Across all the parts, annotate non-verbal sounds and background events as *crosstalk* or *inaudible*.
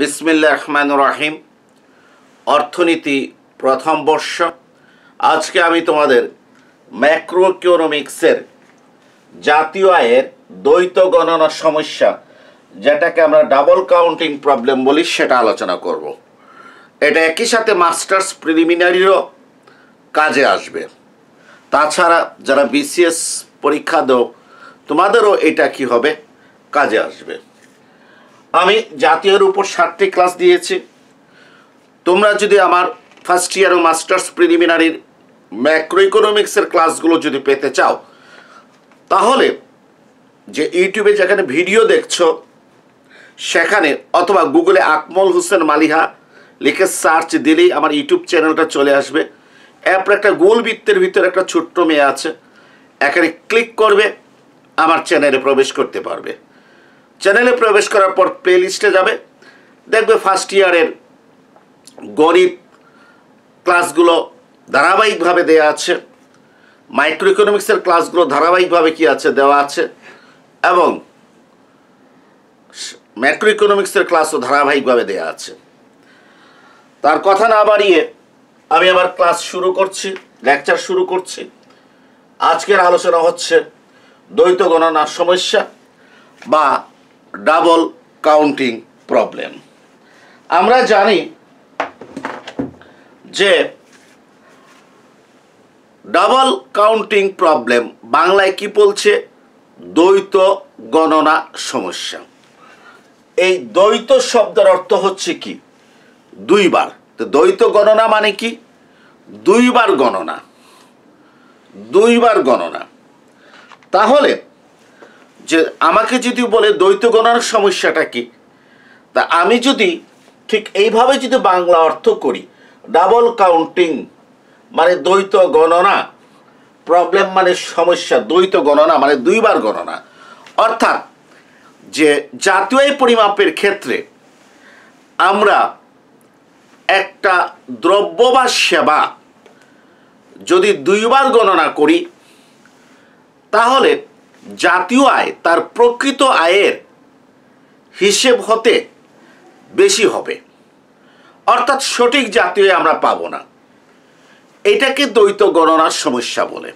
বিসমিল্লা রহমান রাহিম অর্থনীতি প্রথম বর্ষ আজকে আমি তোমাদের ম্যাক্রো ইকোনমিক্সের জাতীয় আয়ের দ্বৈত গণনা সমস্যা যেটাকে আমরা ডাবল কাউন্টিং প্রবলেম বলি সেটা আলোচনা করব। এটা একই সাথে মাস্টার্স প্রিলিমিনারিরও কাজে আসবে তাছাড়া যারা বিসিএস পরীক্ষা দেও তোমাদেরও এটা কি হবে কাজে আসবে আমি জাতীয়র উপর সাতটি ক্লাস দিয়েছি তোমরা যদি আমার ফার্স্ট ইয়ার ও মাস্টার্স প্রিলিমিনারির ম্যাক্রো ইকোনমিক্সের ক্লাসগুলো যদি পেতে চাও তাহলে যে ইউটিউবে যেখানে ভিডিও দেখছো সেখানে অথবা গুগলে আকমল হোসেন মালিহা লিখে সার্চ দিলেই আমার ইউটিউব চ্যানেলটা চলে আসবে অ্যাপের একটা গোল বৃত্তের ভিতরে একটা ছোট্ট মেয়ে আছে এখানে ক্লিক করবে আমার চ্যানেলে প্রবেশ করতে পারবে চ্যানেলে প্রবেশ করার পর প্লে লিস্টে যাবে দেখবে ফার্স্ট ইয়ারের গণিত ক্লাসগুলো ধারাবাহিকভাবে দেওয়া আছে মাইক্রো ইকোনমিক্সের ক্লাসগুলো ধারাবাহিকভাবে কি আছে দেওয়া আছে এবং ম্যাক্রো ইকোনমিক্সের ক্লাসও ধারাবাহিকভাবে দেওয়া আছে তার কথা না বাড়িয়ে আমি আবার ক্লাস শুরু করছি লেকচার শুরু করছি আজকের আলোচনা হচ্ছে দ্বৈত গণনার সমস্যা বা ডাবল কাউন্টিং প্রবলেম আমরা জানি যে ডাবল কাউন্টিং প্রবলেম বাংলায় কি বলছে দ্বৈত গণনা সমস্যা এই দ্বৈত শব্দের অর্থ হচ্ছে কি দুইবার তো দ্বৈত গণনা মানে কি দুইবার গণনা দুইবার গণনা তাহলে যে আমাকে যদি বলে দ্বৈত গণার সমস্যাটা কি তা আমি যদি ঠিক এইভাবে যদি বাংলা অর্থ করি ডাবল কাউন্টিং মানে দ্বৈত গণনা প্রবলেম মানে সমস্যা দ্বৈত গণনা মানে দুইবার গণনা অর্থাৎ যে জাতীয় পরিমাপের ক্ষেত্রে আমরা একটা দ্রব্য বা সেবা যদি দুইবার গণনা করি তাহলে জাতীয় আয় তার প্রকৃত আয়ের হিসেব হতে বেশি হবে অর্থাৎ সঠিক জাতীয় আমরা পাবো না এটাকে দ্বৈত গণনার সমস্যা বলে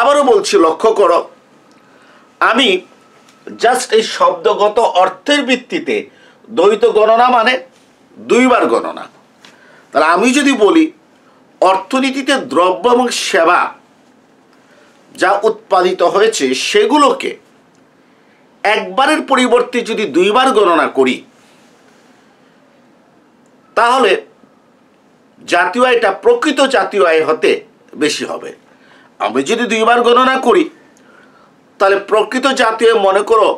আবারও বলছি লক্ষ্য করো আমি জাস্ট এই শব্দগত অর্থের ভিত্তিতে দ্বৈত গণনা মানে দুইবার গণনা তাহলে আমি যদি বলি অর্থনীতিতে দ্রব্য এবং সেবা যা উৎপাদিত হয়েছে সেগুলোকে একবারের পরিবর্তে যদি দুইবার গণনা করি তাহলে জাতীয় আয়টা প্রকৃত জাতীয় আয় হতে বেশি হবে আমি যদি দুইবার গণনা করি তাহলে প্রকৃত জাতীয় মনে করো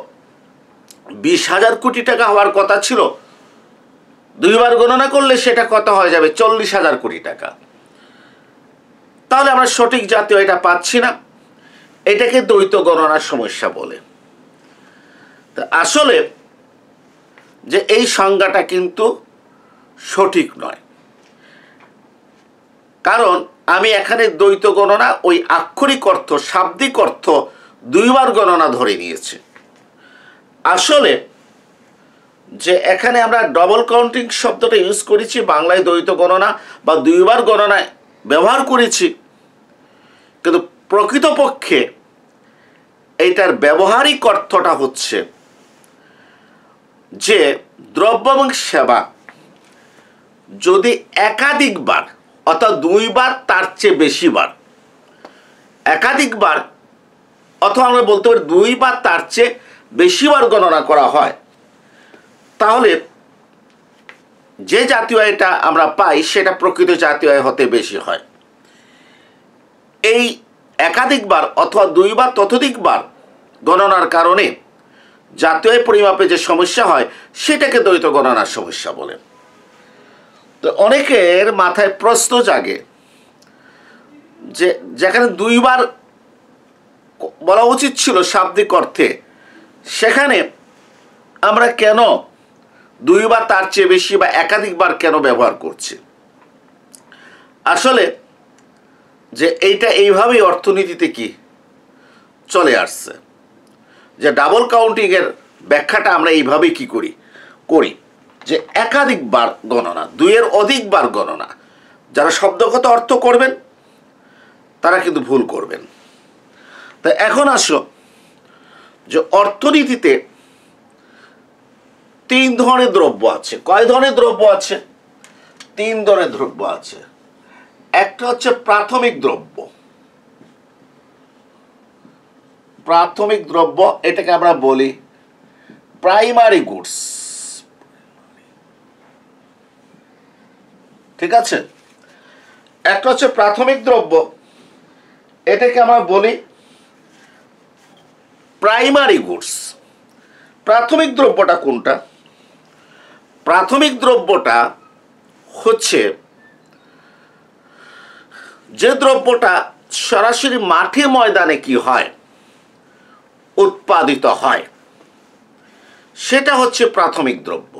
বিশ হাজার কোটি টাকা হওয়ার কথা ছিল দুইবার গণনা করলে সেটা কত হয়ে যাবে চল্লিশ হাজার কোটি টাকা তাহলে আমরা সঠিক জাতীয় এটা পাচ্ছি না এটাকে দ্বৈত গণনার সমস্যা বলে আসলে যে এই সংজ্ঞাটা কিন্তু সঠিক নয় কারণ আমি এখানে দ্বৈত গণনা ওই আক্ষরিক অর্থ শাব্দিক অর্থ দুইবার গণনা ধরে নিয়েছি আসলে যে এখানে আমরা ডবল কাউন্টিং শব্দটা ইউজ করেছি বাংলায় দ্বৈত গণনা বা দুইবার গণনায় ব্যবহার করেছি কিন্তু প্রকৃতপক্ষে এটার ব্যবহারিক অর্থটা হচ্ছে যে দ্রব্য এবং সেবা যদি একাধিকবার অর্থাৎ দুইবার তার চেয়ে বেশিবার একাধিকবার অথবা আমরা বলতে পারি দুইবার তার চেয়ে বেশিবার গণনা করা হয় তাহলে যে জাতীয় আয়টা আমরা পাই সেটা প্রকৃত জাতীয় আয় হতে বেশি হয় এই একাধিকবার অথবা দুইবার ততোধিকবার গণনার কারণে জাতীয় পরিমাপে যে সমস্যা হয় সেটাকে দ্বৈত গণনার সমস্যা বলে তো অনেকের মাথায় প্রশ্ন জাগে যে যেখানে দুইবার বলা উচিত ছিল শাব্দিক অর্থে সেখানে আমরা কেন দুইবার তার চেয়ে বেশি বা একাধিকবার কেন ব্যবহার করছি আসলে যে এইটা এইভাবেই অর্থনীতিতে কি চলে আসছে যে ডাবল কাউন্টিংয়ের ব্যাখ্যাটা আমরা এইভাবেই কি করি করি যে একাধিকবার গণনা দুইয়ের অধিকবার গণনা যারা শব্দগত অর্থ করবেন তারা কিন্তু ভুল করবেন তা এখন আসো যে অর্থনীতিতে তিন ধরনের দ্রব্য আছে কয় ধরনের দ্রব্য আছে তিন ধরনের দ্রব্য আছে একটা হচ্ছে প্রাথমিক দ্রব্য প্রাথমিক দ্রব্য এটাকে আমরা বলি প্রাইমারি গুডস ঠিক আছে একটা হচ্ছে প্রাথমিক দ্রব্য এটাকে আমরা বলি প্রাইমারি গুডস প্রাথমিক দ্রব্যটা কোনটা প্রাথমিক দ্রব্যটা হচ্ছে যে দ্রব্যটা সরাসরি মাঠে ময়দানে কি হয় উৎপাদিত হয় সেটা হচ্ছে প্রাথমিক দ্রব্য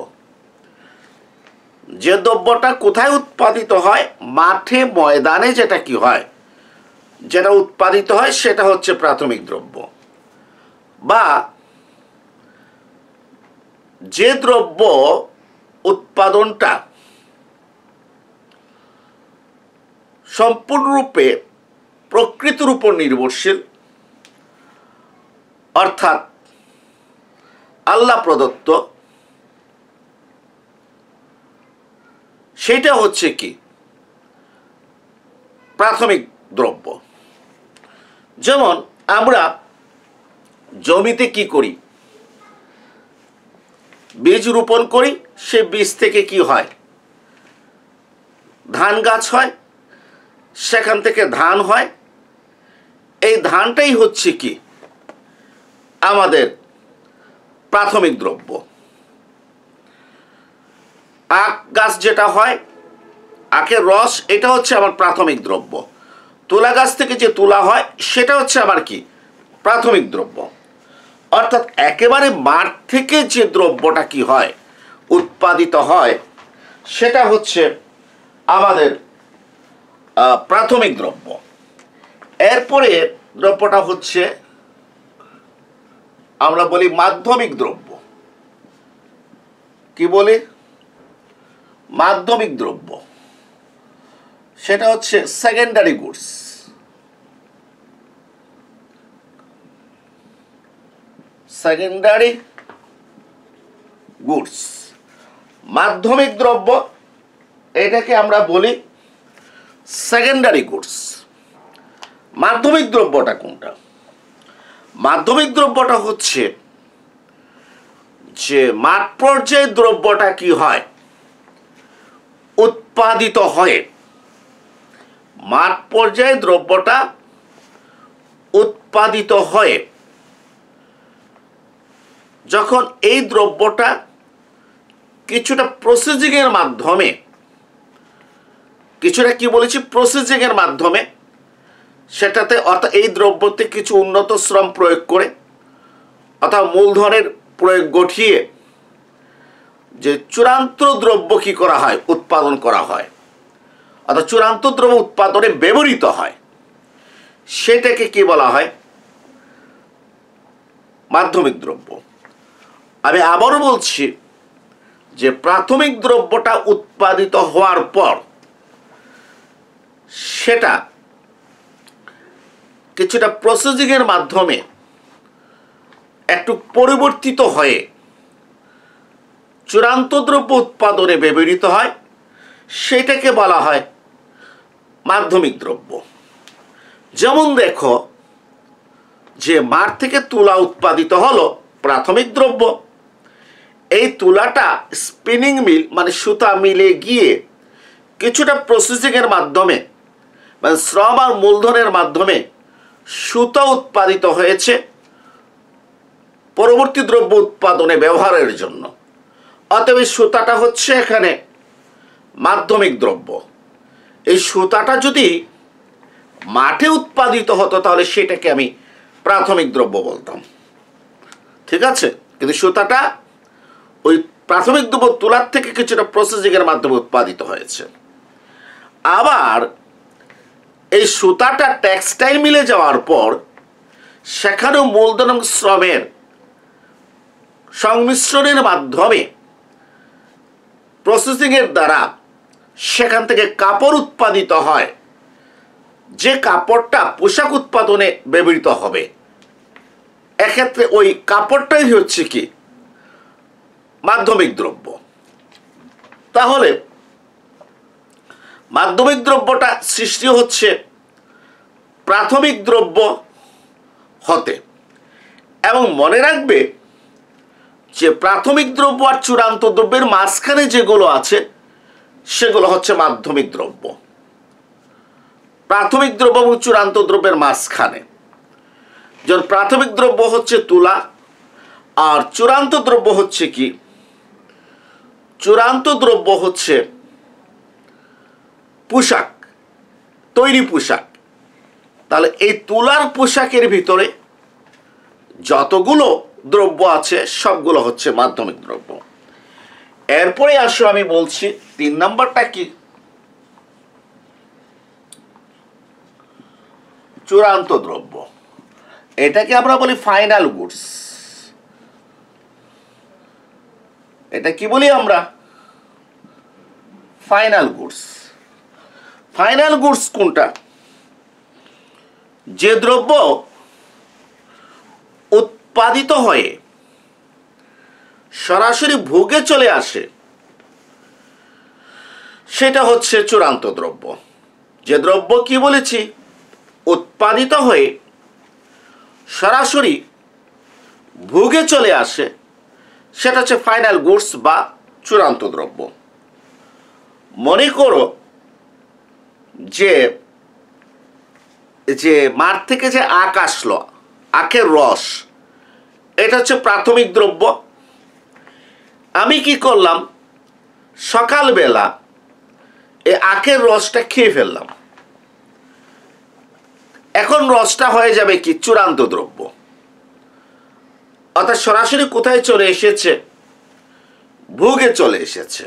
যে দ্রব্যটা কোথায় উৎপাদিত হয় মাঠে ময়দানে যেটা কি হয় যেটা উৎপাদিত হয় সেটা হচ্ছে প্রাথমিক দ্রব্য বা যে দ্রব্য উৎপাদনটা সম্পূর্ণরূপে প্রকৃতির উপর নির্ভরশীল অর্থাৎ আল্লাহ প্রদত্ত সেটা হচ্ছে কি প্রাথমিক দ্রব্য যেমন আমরা জমিতে কি করি বীজ রোপণ করি সে বীজ থেকে কি হয় ধান গাছ হয় সেখান থেকে ধান হয় এই ধানটাই হচ্ছে কি আমাদের প্রাথমিক দ্রব্য আখ গাছ যেটা হয় আখের রস এটা হচ্ছে আমার প্রাথমিক দ্রব্য তুলা গাছ থেকে যে তুলা হয় সেটা হচ্ছে আমার কি প্রাথমিক দ্রব্য অর্থাৎ একেবারে মাঠ থেকে যে দ্রব্যটা কি হয় উৎপাদিত হয় সেটা হচ্ছে আমাদের প্রাথমিক দ্রব্য এরপরে দ্রব্যটা হচ্ছে আমরা বলি মাধ্যমিক দ্রব্য কি বলি মাধ্যমিক দ্রব্য সেটা হচ্ছে সেকেন্ডারি গুডস সেকেন্ডারি গুডস মাধ্যমিক দ্রব্য এটাকে আমরা বলি সেকেন্ডারি কোর্স মাধ্যমিক দ্রব্যটা কোনটা মাধ্যমিক দ্রব্যটা হচ্ছে যে মাঠ পর্যায়ের দ্রব্যটা কি হয় উৎপাদিত হয় মাঠ পর্যায়ের দ্রব্যটা উৎপাদিত হয় যখন এই দ্রব্যটা কিছুটা প্রসেসিংয়ের মাধ্যমে কিছুটা কি বলেছি প্রসেসিংয়ের মাধ্যমে সেটাতে অর্থাৎ এই দ্রব্যতে কিছু উন্নত শ্রম প্রয়োগ করে অর্থাৎ মূলধনের প্রয়োগ গঠিয়ে যে চূড়ান্ত দ্রব্য কী করা হয় উৎপাদন করা হয় অর্থাৎ চূড়ান্ত দ্রব্য উৎপাদনে ব্যবহৃত হয় সেটাকে কি বলা হয় মাধ্যমিক দ্রব্য আমি আবারও বলছি যে প্রাথমিক দ্রব্যটা উৎপাদিত হওয়ার পর সেটা কিছুটা প্রসেসিংয়ের মাধ্যমে একটু পরিবর্তিত হয়ে চূড়ান্ত দ্রব্য উৎপাদনে ব্যবহৃত হয় সেটাকে বলা হয় মাধ্যমিক দ্রব্য যেমন দেখো যে মাঠ থেকে তুলা উৎপাদিত হলো প্রাথমিক দ্রব্য এই তুলাটা স্পিনিং মিল মানে সুতা মিলে গিয়ে কিছুটা প্রসেসিংয়ের মাধ্যমে মানে শ্রম আর মূলধনের মাধ্যমে সুতো উৎপাদিত হয়েছে পরবর্তী দ্রব্য উৎপাদনে ব্যবহারের জন্য অতএব সুতাটা হচ্ছে এখানে মাধ্যমিক দ্রব্য এই সুতাটা যদি মাঠে উৎপাদিত হতো তাহলে সেটাকে আমি প্রাথমিক দ্রব্য বলতাম ঠিক আছে কিন্তু সুতাটা ওই প্রাথমিক দ্রব্য তোলার থেকে কিছুটা প্রসেসিংয়ের মাধ্যমে উৎপাদিত হয়েছে আবার এই সুতাটা টেক্সটাইল মিলে যাওয়ার পর সেখানেও মূলধন শ্রমের সংমিশ্রণের মাধ্যমে প্রসেসিংয়ের দ্বারা সেখান থেকে কাপড় উৎপাদিত হয় যে কাপড়টা পোশাক উৎপাদনে ব্যবহৃত হবে এক্ষেত্রে ওই কাপড়টাই হচ্ছে কি মাধ্যমিক দ্রব্য তাহলে মাধ্যমিক দ্রব্যটা সৃষ্টি হচ্ছে প্রাথমিক দ্রব্য হতে এবং মনে রাখবে যে প্রাথমিক দ্রব্য আর চূড়ান্ত দ্রব্যের মাঝখানে যেগুলো আছে সেগুলো হচ্ছে মাধ্যমিক দ্রব্য প্রাথমিক দ্রব্য এবং চূড়ান্ত দ্রব্যের মাঝখানে যেমন প্রাথমিক দ্রব্য হচ্ছে তুলা আর চূড়ান্ত দ্রব্য হচ্ছে কি চূড়ান্ত দ্রব্য হচ্ছে পোশাক তৈরি পোশাক তাহলে এই তুলার পোশাকের ভিতরে যতগুলো দ্রব্য আছে সবগুলো হচ্ছে মাধ্যমিক দ্রব্য এরপরে আসো আমি বলছি তিন নম্বরটা কি চূড়ান্ত দ্রব্য এটাকে আমরা বলি ফাইনাল গুডস এটা কি বলি আমরা ফাইনাল গুডস ফাইনাল গুডস কোনটা যে দ্রব্য উৎপাদিত হয়ে সরাসরি ভোগে চলে আসে সেটা হচ্ছে চূড়ান্ত দ্রব্য যে দ্রব্য কি বলেছি উৎপাদিত হয়ে সরাসরি ভোগে চলে আসে সেটা হচ্ছে ফাইনাল গুডস বা চূড়ান্ত দ্রব্য মনে করো যে যে মার থেকে যে আখ আসলো আখের রস এটা হচ্ছে প্রাথমিক দ্রব্য আমি কি করলাম সকালবেলা এ আখের রসটা খেয়ে ফেললাম এখন রসটা হয়ে যাবে কি চূড়ান্ত দ্রব্য অর্থাৎ সরাসরি কোথায় চলে এসেছে ভোগে চলে এসেছে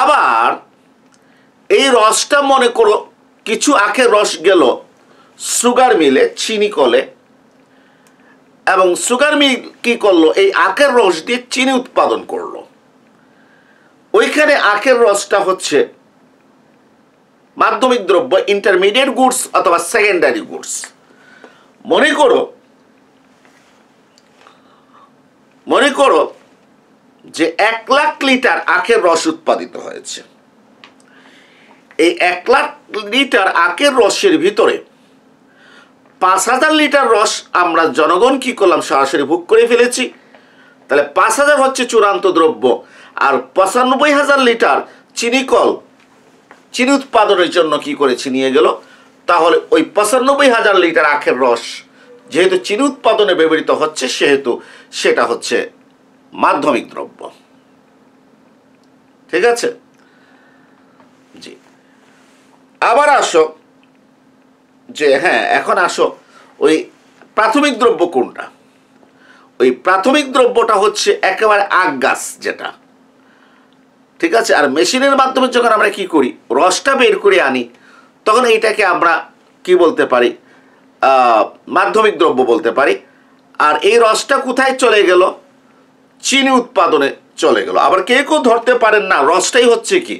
আবার এই রসটা মনে করো কিছু আখের রস গেল সুগার মিলে চিনি কলে এবং সুগার মিল কি করলো এই আখের রস দিয়ে চিনি উৎপাদন করলো ওইখানে আখের রসটা হচ্ছে মাধ্যমিক দ্রব্য ইন্টারমিডিয়েট গুডস অথবা সেকেন্ডারি গুডস মনে করো মনে করো যে এক লাখ লিটার আখের রস উৎপাদিত হয়েছে এই এক লাখ লিটার আখের রসের ভিতরে পাঁচ হাজার লিটার রস আমরা জনগণ কি করলাম সরাসরি ভোগ করে ফেলেছি তাহলে পাঁচ হাজার হচ্ছে চূড়ান্ত দ্রব্য আর পঁচানব্বই হাজার লিটার চিনি কল চিনি উৎপাদনের জন্য কি করেছি নিয়ে গেল তাহলে ওই পঁচানব্বই হাজার লিটার আখের রস যেহেতু চিনি উৎপাদনে ব্যবহৃত হচ্ছে সেহেতু সেটা হচ্ছে মাধ্যমিক দ্রব্য ঠিক আছে আবার আসো যে হ্যাঁ এখন আসো ওই প্রাথমিক দ্রব্য কোনটা ওই প্রাথমিক দ্রব্যটা হচ্ছে একেবারে আগ গাছ যেটা ঠিক আছে আর মেশিনের মাধ্যমে যখন আমরা কি করি রসটা বের করে আনি তখন এইটাকে আমরা কি বলতে পারি মাধ্যমিক দ্রব্য বলতে পারি আর এই রসটা কোথায় চলে গেল চিনি উৎপাদনে চলে গেল আবার কেউ কেউ ধরতে পারেন না রসটাই হচ্ছে কি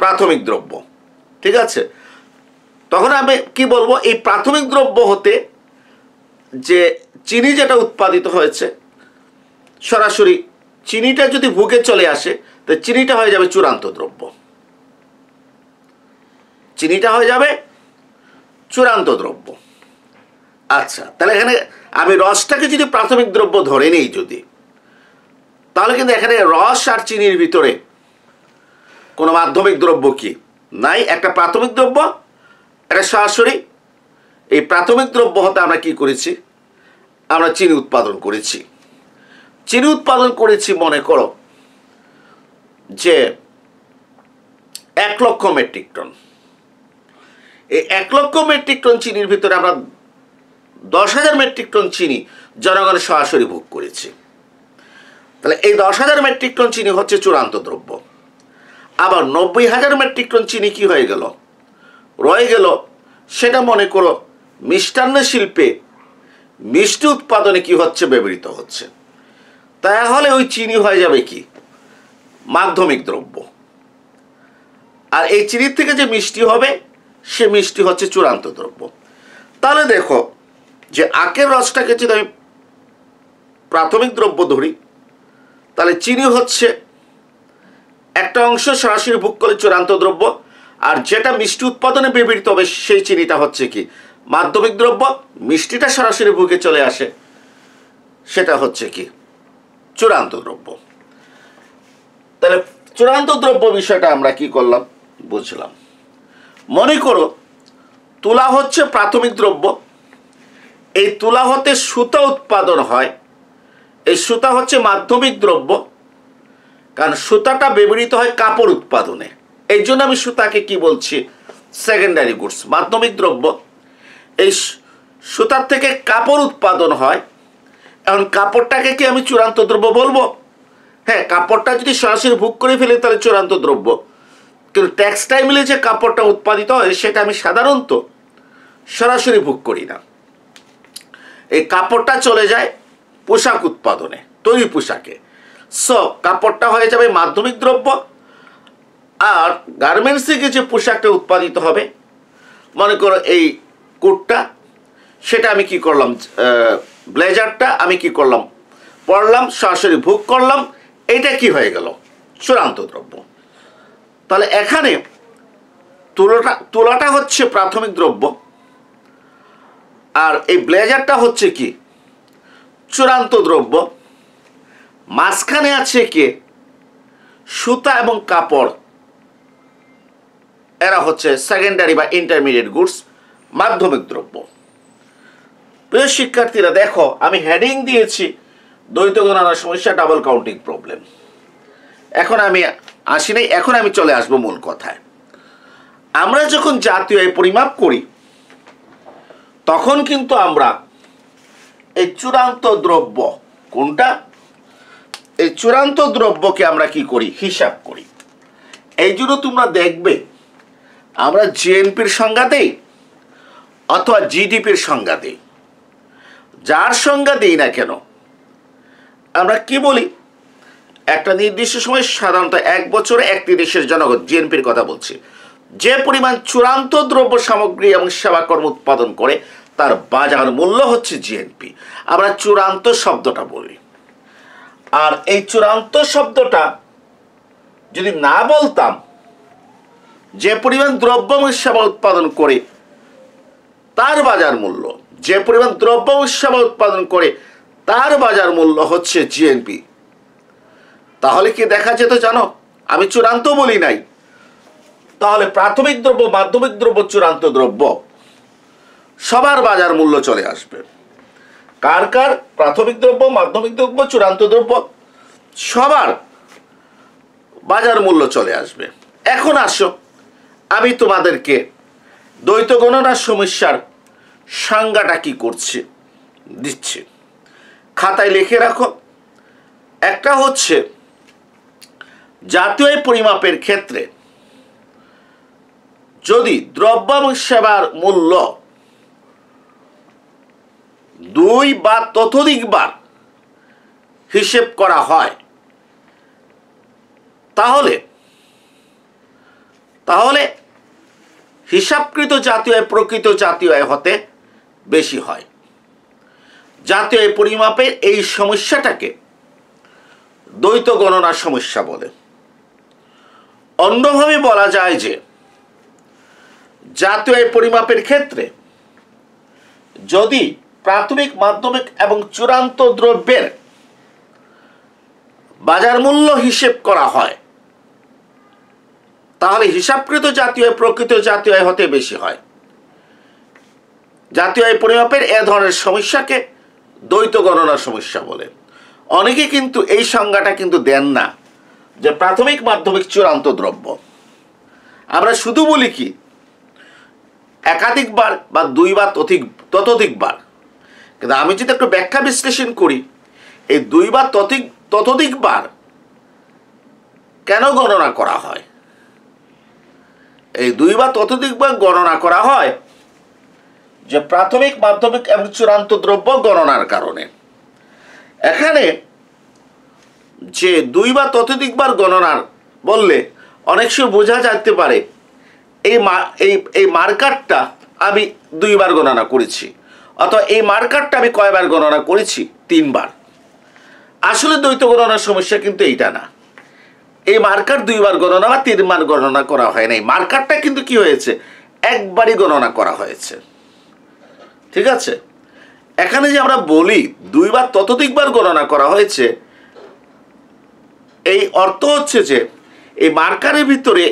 প্রাথমিক দ্রব্য ঠিক আছে তখন আমি কি বলবো এই প্রাথমিক দ্রব্য হতে যে চিনি যেটা উৎপাদিত হয়েছে সরাসরি চিনিটা যদি ভুগে চলে আসে তো চিনিটা হয়ে যাবে চূড়ান্ত দ্রব্য চিনিটা হয়ে যাবে চূড়ান্ত দ্রব্য আচ্ছা তাহলে এখানে আমি রসটাকে যদি প্রাথমিক দ্রব্য ধরে নিই যদি তাহলে কিন্তু এখানে রস আর চিনির ভিতরে কোনো মাধ্যমিক দ্রব্য কী নাই একটা প্রাথমিক দ্রব্য একটা সরাসরি এই প্রাথমিক দ্রব্য হতে আমরা কি করেছি আমরা চিনি উৎপাদন করেছি চিনি উৎপাদন করেছি মনে করো যে এক লক্ষ মেট্রিক টন এই এক লক্ষ মেট্রিক টন চিনির ভিতরে আমরা দশ হাজার মেট্রিক টন চিনি জনগণের সরাসরি ভোগ করেছি তাহলে এই দশ হাজার মেট্রিক টন চিনি হচ্ছে চূড়ান্ত দ্রব্য আবার নব্বই হাজার মেট্রিক টন চিনি কী হয়ে গেল রয়ে গেল সেটা মনে করো মিষ্টান্ন শিল্পে মিষ্টি উৎপাদনে কি হচ্ছে ব্যবহৃত হচ্ছে তাহলে ওই চিনি হয়ে যাবে কি মাধ্যমিক দ্রব্য আর এই চিনির থেকে যে মিষ্টি হবে সে মিষ্টি হচ্ছে চূড়ান্ত দ্রব্য তাহলে দেখো যে আখের রসটাকে যদি আমি প্রাথমিক দ্রব্য ধরি তাহলে চিনি হচ্ছে একটা অংশ সরাসরি ভোগ করলে চূড়ান্ত দ্রব্য আর যেটা মিষ্টি উৎপাদনে ব্যবহৃত হবে সেই চিনিটা হচ্ছে কি মাধ্যমিক দ্রব্য মিষ্টিটা সরাসরি ভোগে চলে আসে সেটা হচ্ছে কি চূড়ান্ত দ্রব্য তাহলে চূড়ান্ত দ্রব্য বিষয়টা আমরা কি করলাম বুঝলাম মনে করো তুলা হচ্ছে প্রাথমিক দ্রব্য এই তুলা হতে সুতা উৎপাদন হয় এই সুতা হচ্ছে মাধ্যমিক দ্রব্য কারণ সুতাটা ব্যবহৃত হয় কাপড় উৎপাদনে এই জন্য আমি সুতাকে কি বলছি সেকেন্ডারি গুডস মাধ্যমিক দ্রব্য এই সুতার থেকে কাপড় উৎপাদন হয় এখন কাপড়টাকে কি আমি চূড়ান্ত দ্রব্য বলবো হ্যাঁ কাপড়টা যদি সরাসরি ভোগ করে ফেলে তাহলে চূড়ান্ত দ্রব্য কিন্তু টাইমে যে কাপড়টা উৎপাদিত হয় সেটা আমি সাধারণত সরাসরি ভোগ করি না এই কাপড়টা চলে যায় পোশাক উৎপাদনে তৈরি পোশাকে সো কাপড়টা হয়ে যাবে মাধ্যমিক দ্রব্য আর গার্মেন্টস থেকে যে পোশাকটা উৎপাদিত হবে মনে করো এই কোটটা সেটা আমি কি করলাম ব্লেজারটা আমি কি করলাম পড়লাম সরাসরি ভোগ করলাম এটা কি হয়ে গেল চূড়ান্ত দ্রব্য তাহলে এখানে তুলাটা তুলাটা হচ্ছে প্রাথমিক দ্রব্য আর এই ব্লেজারটা হচ্ছে কি চূড়ান্ত দ্রব্য মাঝখানে আছে কে সুতা এবং কাপড় এরা হচ্ছে সেকেন্ডারি বা ইন্টারমিডিয়েট গুডস মাধ্যমিক দ্রব্য প্রিয় শিক্ষার্থীরা দেখো আমি হেডিং দিয়েছি দ্বৈত গণনার সমস্যা ডাবল কাউন্টিং প্রবলেম এখন আমি আসি নাই এখন আমি চলে আসবো মূল কথায় আমরা যখন জাতীয় পরিমাপ করি তখন কিন্তু আমরা এই চূড়ান্ত দ্রব্য কোনটা এই চূড়ান্ত দ্রব্যকে আমরা কি করি হিসাব করি এই জন্য তোমরা দেখবে আমরা জিএনপির সংজ্ঞা দেই অথবা জিডিপির সংজ্ঞা দেই যার সংজ্ঞা দিই না কেন আমরা কি বলি একটা নির্দিষ্ট সময় সাধারণত এক বছরে একটি দেশের জনগণ জিএনপির কথা বলছি যে পরিমাণ চূড়ান্ত দ্রব্য সামগ্রী এবং সেবাকর্ম উৎপাদন করে তার বাজার মূল্য হচ্ছে জিএনপি আমরা চূড়ান্ত শব্দটা বলি আর এই চূড়ান্ত শব্দটা যদি না বলতাম যে পরিমাণ দ্রব্য সেবা উৎপাদন করে তার বাজার মূল্য যে পরিমাণ দ্রব্য সেবা উৎপাদন করে তার বাজার মূল্য হচ্ছে জিএনপি তাহলে কি দেখা যেত জানো আমি চূড়ান্ত বলি নাই তাহলে প্রাথমিক দ্রব্য মাধ্যমিক দ্রব্য চূড়ান্ত দ্রব্য সবার বাজার মূল্য চলে আসবে কার কার প্রাথমিক দ্রব্য মাধ্যমিক দ্রব্য চূড়ান্ত দ্রব্য সবার বাজার মূল্য চলে আসবে এখন আসো আমি তোমাদেরকে দ্বৈত গণনার সমস্যার সংজ্ঞাটা কী করছে দিচ্ছে খাতায় লিখে রাখো একটা হচ্ছে জাতীয় পরিমাপের ক্ষেত্রে যদি দ্রব্য এবং সেবার মূল্য দুই বা ততোধিকবার হিসেব করা হয় তাহলে তাহলে হিসাবকৃত জাতীয় আয় প্রকৃত জাতীয় আয় হতে বেশি হয় জাতীয় আয় পরিমাপের এই সমস্যাটাকে দ্বৈত গণনা সমস্যা বলে অন্যভাবে বলা যায় যে জাতীয় আয় পরিমাপের ক্ষেত্রে যদি প্রাথমিক মাধ্যমিক এবং চূড়ান্ত দ্রব্যের বাজার মূল্য হিসেব করা হয় তাহলে হিসাবকৃত জাতীয় প্রকৃত জাতীয় আয় হতে বেশি হয় জাতীয় আয় পরিমাপের এ ধরনের সমস্যাকে দ্বৈত গণনার সমস্যা বলে অনেকে কিন্তু এই সংজ্ঞাটা কিন্তু দেন না যে প্রাথমিক মাধ্যমিক চূড়ান্ত দ্রব্য আমরা শুধু বলি কি একাধিকবার বা দুই বা ততোধিকবার কিন্তু আমি যদি একটু ব্যাখ্যা বিশ্লেষণ করি এই দুইবার ততিক ততোধিকবার কেন গণনা করা হয় এই দুই বা ততোধিকবার গণনা করা হয় যে প্রাথমিক মাধ্যমিক এবং চূড়ান্ত দ্রব্য গণনার কারণে এখানে যে দুই বা ততোধিকবার গণনার বললে অনেক সময় বোঝা যাইতে পারে এই এই এই মার্কারটা আমি দুইবার গণনা করেছি অথবা এই মার্কারটা আমি কয়বার গণনা করেছি তিনবার আসলে দ্বৈত গণনার সমস্যা কিন্তু এইটা না এই মার্কার দুইবার গণনা বা তিনবার গণনা করা হয় নাই মার্কারটা কিন্তু কি হয়েছে একবারই গণনা করা হয়েছে ঠিক আছে এখানে যে আমরা বলি দুইবার ততোধিকবার গণনা করা হয়েছে এই অর্থ হচ্ছে যে এই মার্কারের ভিতরে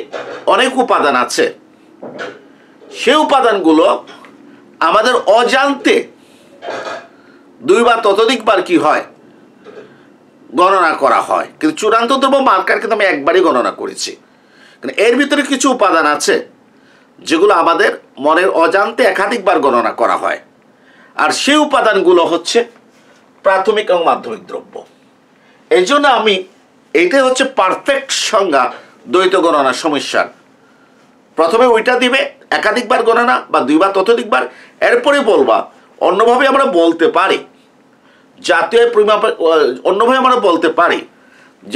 অনেক উপাদান আছে সে উপাদানগুলো আমাদের অজান্তে দুই বা ততোধিকবার কি হয় গণনা করা হয় কিন্তু চূড়ান্ত দ্রব্য মার্কার কিন্তু আমি একবারই গণনা করেছি এর ভিতরে কিছু উপাদান আছে যেগুলো আমাদের মনের অজান্তে একাধিকবার গণনা করা হয় আর সেই উপাদানগুলো হচ্ছে প্রাথমিক এবং মাধ্যমিক দ্রব্য এই জন্য আমি এইটাই হচ্ছে পারফেক্ট সংজ্ঞা দ্বৈত গণনা সমস্যার প্রথমে ওইটা দিবে একাধিকবার গণনা বা দুইবার ততোধিকবার এরপরে বলবা অন্যভাবে আমরা বলতে পারি জাতীয় পরিমাপের অন্যভাবে আমরা বলতে পারি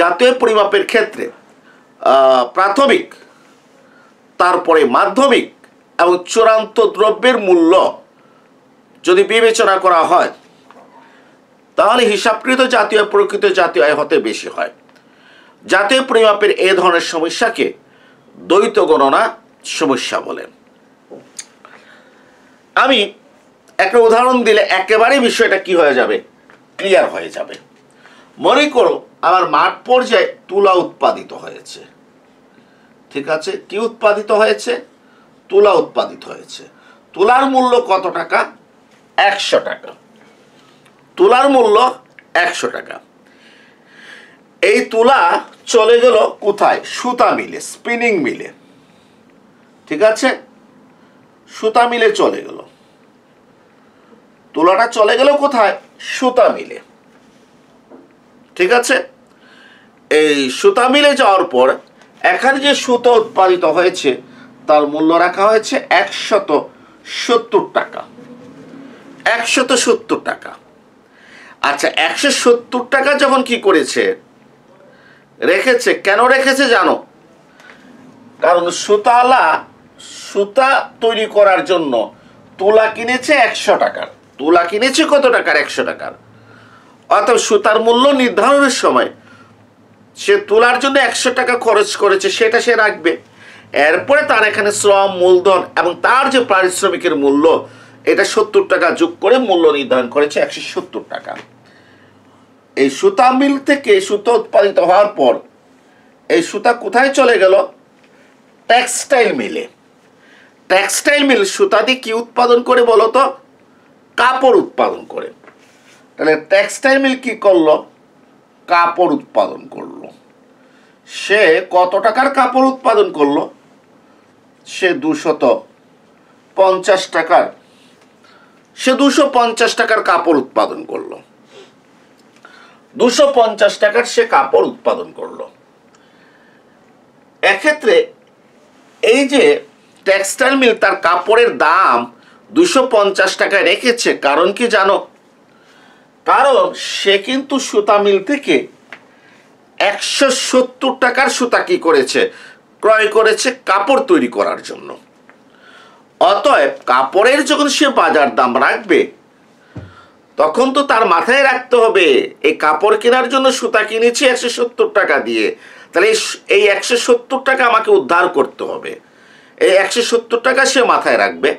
জাতীয় পরিমাপের ক্ষেত্রে প্রাথমিক তারপরে মাধ্যমিক এবং চূড়ান্ত দ্রব্যের মূল্য যদি বিবেচনা করা হয় তাহলে হিসাবকৃত জাতীয় প্রকৃত জাতীয় আয় হতে বেশি হয় জাতীয় পরিমাপের এ ধরনের সমস্যাকে দ্বৈত গণনা সমস্যা বলেন আমি একটা উদাহরণ দিলে একেবারেই বিষয়টা কি হয়ে যাবে ক্লিয়ার হয়ে যাবে মনে করো আমার মাঠ পর্যায়ে তুলা উৎপাদিত হয়েছে ঠিক আছে কি উৎপাদিত হয়েছে তুলা উৎপাদিত হয়েছে তুলার মূল্য কত টাকা একশো টাকা তুলার মূল্য একশো টাকা এই তুলা চলে গেল কোথায় সুতা মিলে স্পিনিং মিলে ঠিক আছে সুতা মিলে চলে গেল তুলাটা চলে গেল কোথায় সুতা মিলে ঠিক আছে এই সুতা মিলে যাওয়ার পর এখানে যে সুতো উৎপাদিত হয়েছে তার মূল্য রাখা হয়েছে একশত সত্তর টাকা একশত সত্তর টাকা আচ্ছা একশো সত্তর টাকা যখন কি করেছে রেখেছে কেন রেখেছে জানো কারণ সুতালা সুতা তৈরি করার জন্য তুলা কিনেছে একশো টাকার তুলা কিনেছে কত টাকার একশো টাকার অর্থাৎ সুতার মূল্য নির্ধারণের সময় সে তোলার জন্য একশো টাকা খরচ করেছে সেটা সে রাখবে এরপরে তার এখানে শ্রম মূলধন এবং তার যে পারিশ্রমিকের মূল্য এটা সত্তর টাকা যোগ করে মূল্য নির্ধারণ করেছে একশো সত্তর টাকা এই সুতা মিল থেকে সুতা উৎপাদিত হওয়ার পর এই সুতা কোথায় চলে গেল টেক্সটাইল মিলে টেক্সটাইল মিল সুতা দিয়ে কী উৎপাদন করে বলো তো কাপড় উৎপাদন করে তাহলে টেক্সটাইল মিল কী করলো কাপড় উৎপাদন করলো সে কত টাকার কাপড় উৎপাদন করলো সে দুশত পঞ্চাশ টাকার সে দুশো পঞ্চাশ টাকার কাপড় উৎপাদন করলো দুশো পঞ্চাশ টাকার সে কাপড় উৎপাদন করলো এক্ষেত্রে এই যে টেক্সটাইল মিল তার কাপড়ের দাম দুশো পঞ্চাশ টাকায় রেখেছে কারণ কি জানো কারণ সে কিন্তু সুতা মিল থেকে একশো সত্তর টাকার সুতা কি করেছে ক্রয় করেছে কাপড় তৈরি করার জন্য অতএব কাপড়ের যখন সে বাজার দাম রাখবে তখন তো তার মাথায় রাখতে হবে এই কাপড় কেনার জন্য সুতা কিনেছি একশো সত্তর টাকা দিয়ে তাহলে এই একশো সত্তর টাকা আমাকে উদ্ধার করতে হবে এই একশো সত্তর টাকা সে মাথায় রাখবে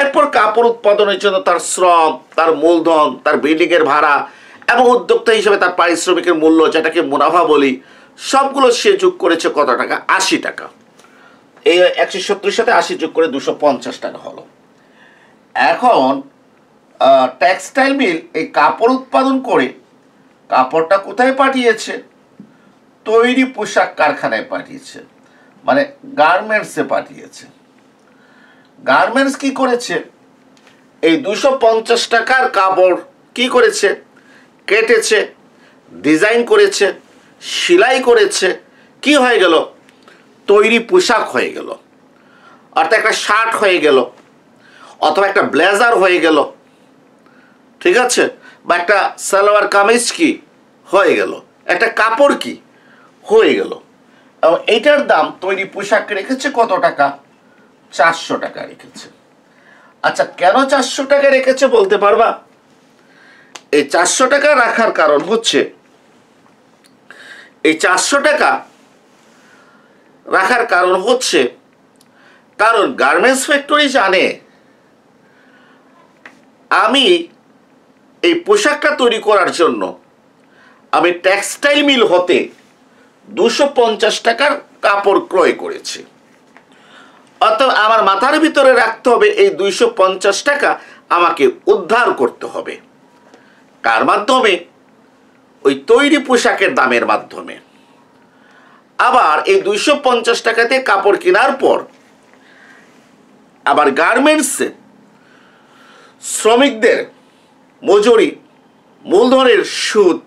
এরপর কাপড় উৎপাদনের জন্য তার শ্রম তার মূলধন তার বিল্ডিংয়ের ভাড়া এবং উদ্যোক্তা হিসেবে তার পারিশ্রমিকের মূল্য যেটাকে মুনাফা বলি সবগুলো সে যোগ করেছে কত টাকা আশি টাকা এই একশো সত্তরের সাথে আশি যোগ করে দুশো পঞ্চাশ টাকা হলো এখন টেক্সটাইল মিল এই কাপড় উৎপাদন করে কাপড়টা কোথায় পাঠিয়েছে তৈরি পোশাক কারখানায় পাঠিয়েছে মানে গার্মেন্টসে পাঠিয়েছে গার্মেন্টস কি করেছে এই দুশো পঞ্চাশ টাকার কাপড় কি করেছে কেটেছে ডিজাইন করেছে সেলাই করেছে কি হয়ে গেল তৈরি পোশাক হয়ে গেল অর্থাৎ একটা শার্ট হয়ে গেল অথবা একটা ব্লেজার হয়ে গেল ঠিক আছে বা একটা সালোয়ার কামিজ কি হয়ে গেল একটা কাপড় কি হয়ে গেল এটার দাম তৈরি পোশাক রেখেছে কত টাকা চারশো টাকা রেখেছে আচ্ছা কেন চারশো টাকা রেখেছে বলতে পারবা এই চারশো টাকা রাখার কারণ হচ্ছে এই চারশো টাকা রাখার কারণ হচ্ছে কারণ গার্মেন্টস ফ্যাক্টরি জানে আমি এই পোশাকটা তৈরি করার জন্য আমি টেক্সটাইল মিল হতে দুশো পঞ্চাশ টাকার কাপড় ক্রয় করেছি অর্থাৎ আমার মাথার ভিতরে রাখতে হবে এই দুইশো পঞ্চাশ টাকা আমাকে উদ্ধার করতে হবে কার মাধ্যমে ওই তৈরি পোশাকের দামের মাধ্যমে আবার এই দুইশো পঞ্চাশ টাকাতে কাপড় কেনার পর আবার গার্মেন্টস শ্রমিকদের মজুরি মূলধনের সুদ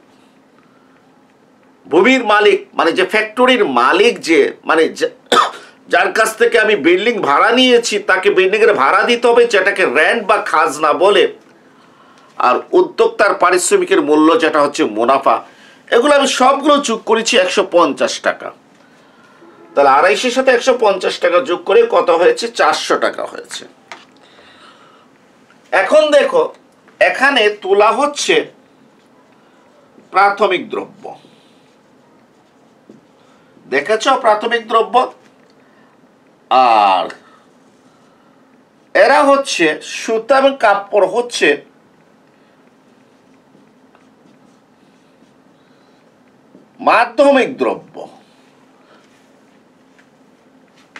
ভূমির মালিক মানে যে ফ্যাক্টরির মালিক যে মানে যার কাছ থেকে আমি বিল্ডিং ভাড়া নিয়েছি তাকে বিল্ডিংয়ের ভাড়া দিতে হবে যেটাকে র্যান্ট বা খাজনা বলে আর উদ্যোক্তার পারিশ্রমিকের মূল্য যেটা হচ্ছে মুনাফা এগুলো আমি সবগুলো যোগ করেছি একশো পঞ্চাশ টাকা তাহলে আড়াইশোর সাথে একশো পঞ্চাশ টাকা যোগ করে কত হয়েছে চারশো টাকা হয়েছে এখন দেখো এখানে তোলা হচ্ছে প্রাথমিক দ্রব্য দেখেছ প্রাথমিক দ্রব্য আর এরা হচ্ছে সুতা এবং কাপড় হচ্ছে মাধ্যমিক দ্রব্য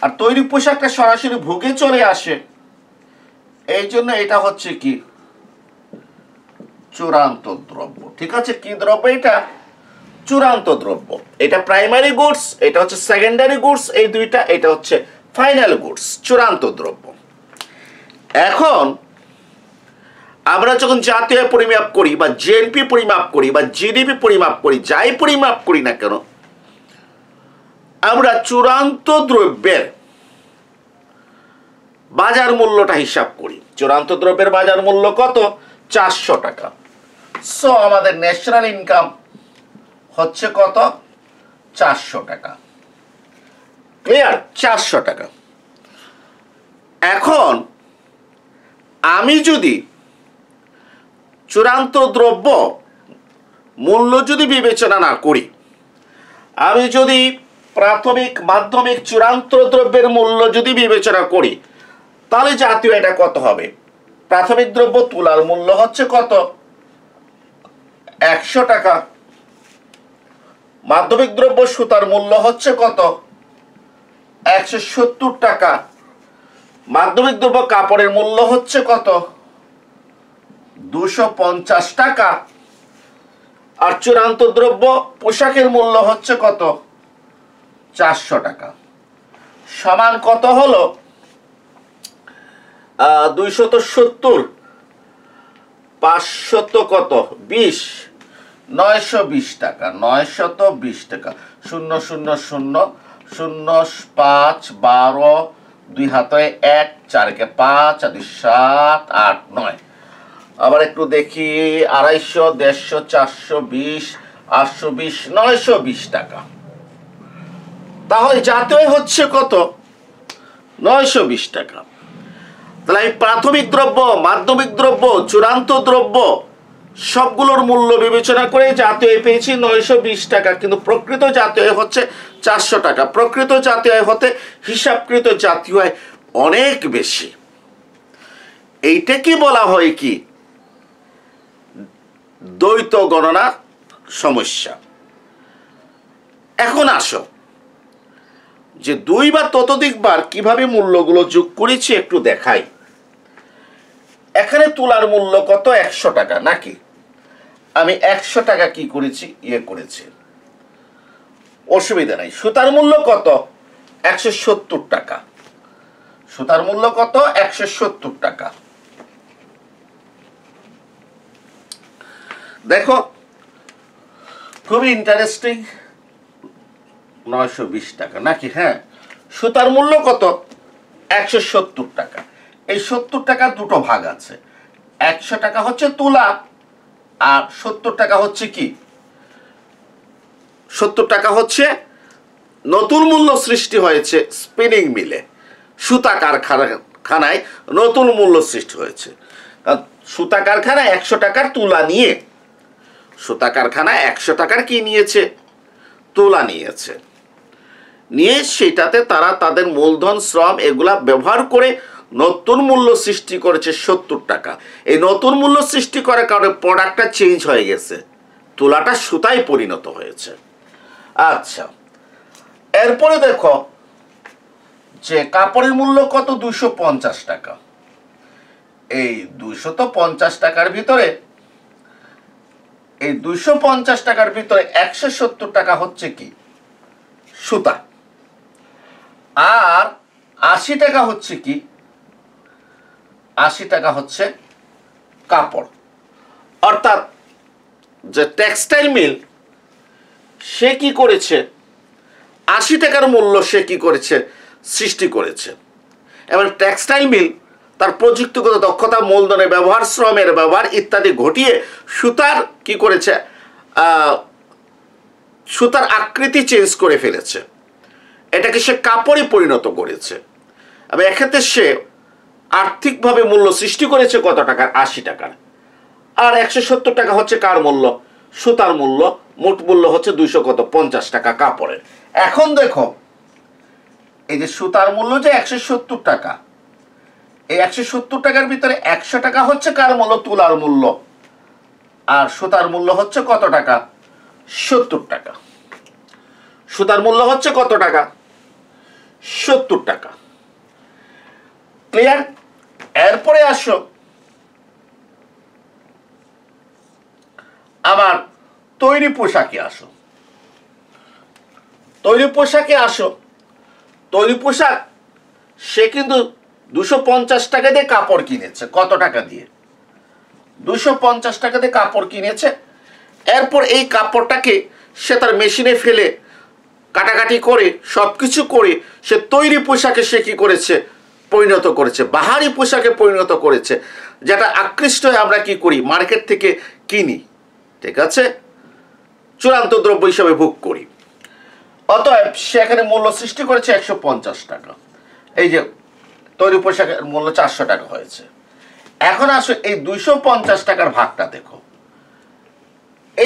আর তৈরি পোশাকটা সরাসরি ভোগে চলে আসে এই জন্য এটা হচ্ছে কি চূড়ান্ত দ্রব্য ঠিক আছে কি দ্রব্য এটা চূড়ান্ত দ্রব্য এটা প্রাইমারি গুডস এটা হচ্ছে সেকেন্ডারি গুডস এই দুইটা এটা হচ্ছে ফাইনাল গুডস চূড়ান্ত দ্রব্য এখন আমরা যখন জাতীয় পরিমাপ করি বা জিএনপি পরিমাপ করি বা জিডিপি পরিমাপ করি যাই পরিমাপ করি না কেন আমরা চূড়ান্ত দ্রব্যের বাজার মূল্যটা হিসাব করি চূড়ান্ত দ্রব্যের বাজার মূল্য কত চারশো টাকা সো আমাদের ন্যাশনাল ইনকাম হচ্ছে কত চারশো টাকা ক্লিয়ার চারশো টাকা এখন আমি যদি চূড়ান্ত দ্রব্য মূল্য যদি বিবেচনা না করি আমি যদি প্রাথমিক মাধ্যমিক চূড়ান্ত দ্রব্যের মূল্য যদি বিবেচনা করি তাহলে জাতীয় এটা কত হবে প্রাথমিক দ্রব্য তুলার মূল্য হচ্ছে কত একশো টাকা মাধ্যমিক দ্রব্য সুতার মূল্য হচ্ছে কত একশো সত্তর টাকা মাধ্যমিক দ্রব্য কাপড়ের মূল্য হচ্ছে কত দুশো পঞ্চাশ টাকা আর চূড়ান্ত দ্রব্য পোশাকের মূল্য হচ্ছে কত চারশো টাকা সমান কত হলো দুইশত সত্তর পাঁচশত কত বিশ নয়শো বিশ টাকা নয়শত বিশ টাকা শূন্য শূন্য শূন্য শূন্য পাঁচ বারো দুই হাতে এক চারকে পাঁচ আর দুই সাত আট নয় আবার একটু দেখি আড়াইশো দেড়শো চারশো বিশ আটশো বিশ নয়শো বিশ টাকা তাহলে জাতীয় হচ্ছে কত নয়শো বিশ টাকা তাহলে আমি প্রাথমিক দ্রব্য মাধ্যমিক দ্রব্য চূড়ান্ত দ্রব্য সবগুলোর মূল্য বিবেচনা করে জাতীয় আয় পেয়েছি নয়শো বিশ টাকা কিন্তু প্রকৃত জাতীয় আয় হচ্ছে চারশো টাকা প্রকৃত জাতীয় আয় হতে হিসাবকৃত জাতীয় আয় অনেক বেশি এইটা কি বলা হয় কি দ্বৈত গণনা সমস্যা এখন আসো যে দুই বা ততোধিকবার কিভাবে মূল্যগুলো যোগ করেছি একটু দেখাই এখানে তুলার মূল্য কত একশো টাকা নাকি আমি একশো টাকা কি করেছি ইয়ে করেছি অসুবিধা নাই সুতার মূল্য কত একশো সত্তর টাকা সুতার মূল্য কত একশো সত্তর টাকা দেখো খুবই ইন্টারেস্টিং নয়শো বিশ টাকা নাকি হ্যাঁ সুতার মূল্য কত একশো সত্তর টাকা এই সত্তর টাকা দুটো ভাগ আছে একশো টাকা হচ্ছে তুলা আর সত্তর টাকা হচ্ছে কি সত্তর টাকা হচ্ছে নতুন মূল্য সৃষ্টি হয়েছে স্পিনিং মিলে সুতা কারখানায় নতুন মূল্য সৃষ্টি হয়েছে সুতা কারখানা একশো টাকার তুলা নিয়ে সুতা কারখানা একশো টাকার কি নিয়েছে তুলা নিয়েছে নিয়ে সেটাতে তারা তাদের মূলধন শ্রম এগুলা ব্যবহার করে নতুন মূল্য সৃষ্টি করেছে সত্তর টাকা এই নতুন মূল্য সৃষ্টি করার কারণে প্রোডাক্টটা চেঞ্জ হয়ে গেছে তুলাটা সুতায় পরিণত হয়েছে আচ্ছা এরপরে দেখো যে কাপড়ের মূল্য কত দুশো পঞ্চাশ টাকা এই দুশো তো পঞ্চাশ টাকার ভিতরে এই দুশো পঞ্চাশ টাকার ভিতরে একশো সত্তর টাকা হচ্ছে কি সুতা আর আশি টাকা হচ্ছে কি আশি টাকা হচ্ছে কাপড় অর্থাৎ যে টেক্সটাইল মিল সে কি করেছে আশি টাকার মূল্য সে কি করেছে সৃষ্টি করেছে এবার টেক্সটাইল মিল তার প্রযুক্তিগত দক্ষতা মূলধনের ব্যবহার শ্রমের ব্যবহার ইত্যাদি ঘটিয়ে সুতার কি করেছে সুতার আকৃতি চেঞ্জ করে ফেলেছে এটাকে সে কাপড়ে পরিণত করেছে এবং এক্ষেত্রে সে আর্থিকভাবে মূল্য সৃষ্টি করেছে কত টাকার আশি টাকার আর একশো সত্তর টাকা হচ্ছে কার মূল্য সুতার মূল্য মোট মূল্য হচ্ছে দুইশো কত পঞ্চাশ টাকা কাপড়ের এখন দেখো এই যে সুতার মূল্য যে একশো সত্তর টাকা এই একশো সত্তর টাকার ভিতরে একশো টাকা হচ্ছে কার মূল্য তুলার মূল্য আর সুতার মূল্য হচ্ছে কত টাকা সত্তর টাকা সুতার মূল্য হচ্ছে কত টাকা সত্তর টাকা ক্লিয়ার এরপরে আসো আবার তৈরি পোশাকে আসো তৈরি পোশাকে আসো তৈরি পোশাক সে কিন্তু দুশো পঞ্চাশ টাকা দিয়ে কাপড় কিনেছে কত টাকা দিয়ে দুশো পঞ্চাশ টাকা দিয়ে কাপড় কিনেছে এরপর এই কাপড়টাকে সে তার মেশিনে ফেলে কাটাকাটি করে সব কিছু করে সে তৈরি পোশাকে সে কী করেছে পরিণত করেছে বাহারি পোশাকে পরিণত করেছে যেটা আকৃষ্ট হয়ে আমরা কি করি মার্কেট থেকে কিনি ঠিক আছে চূড়ান্ত দ্রব্য হিসাবে ভোগ করি অতএব সে এখানে মূল্য সৃষ্টি করেছে একশো পঞ্চাশ টাকা এই যে তৈরি পোশাকের মূল্য চারশো টাকা হয়েছে এখন আসো এই দুইশো পঞ্চাশ টাকার ভাগটা দেখো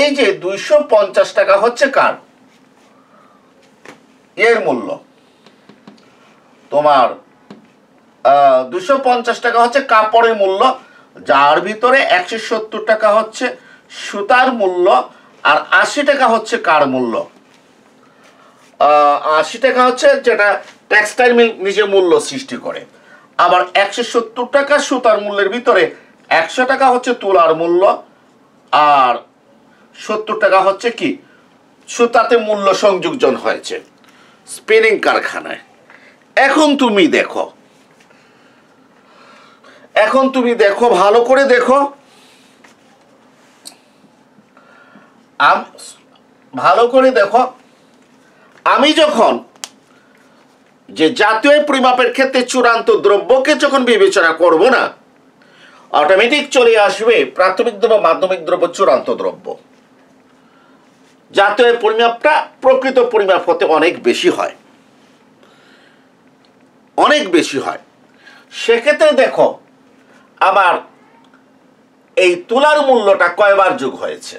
এই যে দুইশো পঞ্চাশ টাকা হচ্ছে কার এর মূল্য তোমার দুশো পঞ্চাশ টাকা হচ্ছে কাপড়ের মূল্য যার ভিতরে একশো সত্তর টাকা হচ্ছে সুতার মূল্য আর আশি টাকা হচ্ছে কার মূল্য আশি টাকা হচ্ছে যেটা টেক্সটাইল মিল নিজে মূল্য সৃষ্টি করে আবার একশো সত্তর টাকা সুতার মূল্যের ভিতরে একশো টাকা হচ্ছে তুলার মূল্য আর সত্তর টাকা হচ্ছে কি সুতাতে মূল্য সংযোজন হয়েছে স্পিনিং কারখানায় এখন তুমি দেখো এখন তুমি দেখো ভালো করে দেখো ভালো করে দেখো আমি যখন যে জাতীয় পরিমাপের ক্ষেত্রে চূড়ান্ত দ্রব্যকে যখন বিবেচনা করব না অটোমেটিক চলে আসবে প্রাথমিক দ্রব্য মাধ্যমিক দ্রব্য চূড়ান্ত দ্রব্য জাতীয় পরিমাপটা প্রকৃত পরিমাপ হতে অনেক বেশি হয় অনেক বেশি হয় সেক্ষেত্রে দেখো আবার এই তুলার মূল্যটা কয়বার যুগ হয়েছে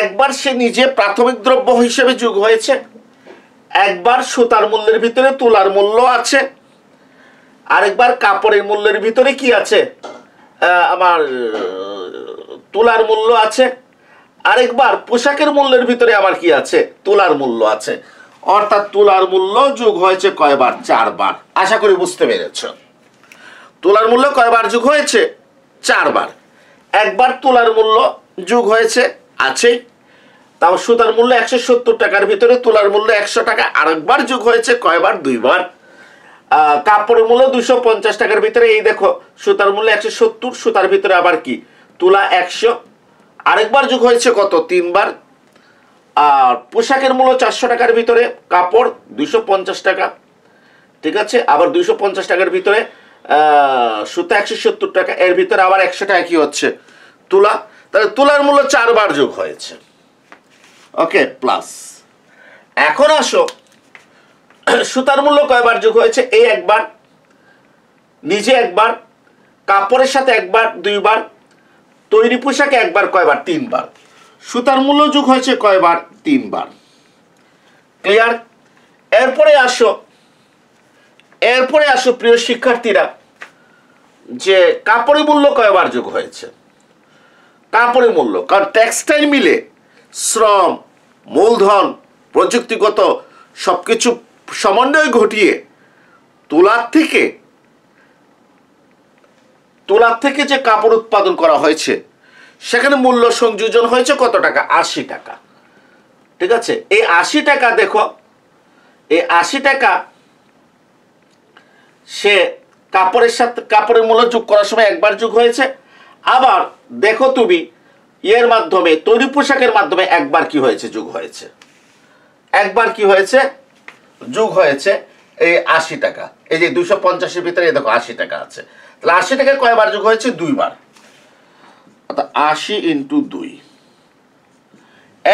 একবার সে নিজে প্রাথমিক দ্রব্য হিসেবে যুগ হয়েছে একবার সুতার মূল্যের ভিতরে তুলার মূল্য আছে আরেকবার কাপড়ের মূল্যের ভিতরে কি আছে আমার তুলার মূল্য আছে আরেকবার পোশাকের মূল্যের ভিতরে আমার কি আছে তুলার মূল্য আছে অর্থাৎ তুলার মূল্য যুগ হয়েছে কয়বার চারবার আশা করি বুঝতে পেরেছো তোলার মূল্য কয়বার যুগ হয়েছে চারবার একবার তোলার মূল্য যুগ হয়েছে আছেই তাও সুতার মূল্য একশো সত্তর টাকার ভিতরে তোলার মূল্য একশো টাকা আরেকবার যুগ হয়েছে কয়বার দুইবার কাপড়ের মূল্য দুশো পঞ্চাশ টাকার ভিতরে এই দেখো সুতার মূল্য একশো সত্তর সুতার ভিতরে আবার কি তুলা একশো আরেকবার যুগ হয়েছে কত তিনবার আর পোশাকের মূল্য চারশো টাকার ভিতরে কাপড় দুশো পঞ্চাশ টাকা ঠিক আছে আবার দুশো পঞ্চাশ টাকার ভিতরে সুতা একশো সত্তর টাকা এর ভিতরে আবার একশো টাকা কি হচ্ছে তুলা তাহলে তুলার মূল্য চারবার যোগ হয়েছে ওকে প্লাস এখন আসো সুতার মূল্য কয়বার যোগ হয়েছে এই একবার নিজে একবার কাপড়ের সাথে একবার দুইবার তৈরি পোশাকে একবার কয়বার তিনবার সুতার মূল্য যোগ হয়েছে কয়বার তিনবার ক্লিয়ার এরপরে আসো এরপরে আসো প্রিয় শিক্ষার্থীরা যে কাপড়ে মূল্য কয়বার যোগ হয়েছে কাপড়ে মূল্য কারণ টেক্সটাইল মিলে শ্রম মূলধন প্রযুক্তিগত সব কিছু সমন্বয় ঘটিয়ে তুলার থেকে তুলার থেকে যে কাপড় উৎপাদন করা হয়েছে সেখানে মূল্য সংযোজন হয়েছে কত টাকা আশি টাকা ঠিক আছে এই আশি টাকা দেখো এই আশি টাকা সে কাপড়ের সাথে কাপড়ের মূল্য যোগ করার সময় একবার যোগ হয়েছে আবার দেখো তুমি ইয়ের মাধ্যমে তৈরি পোশাকের মাধ্যমে একবার কি হয়েছে যোগ হয়েছে একবার কি হয়েছে যোগ হয়েছে এই আশি টাকা এই যে দুশো পঞ্চাশের ভিতরে দেখো আশি টাকা আছে তাহলে আশি টাকা কয়বার যোগ হয়েছে দুইবার অর্থাৎ আশি ইন্টু দুই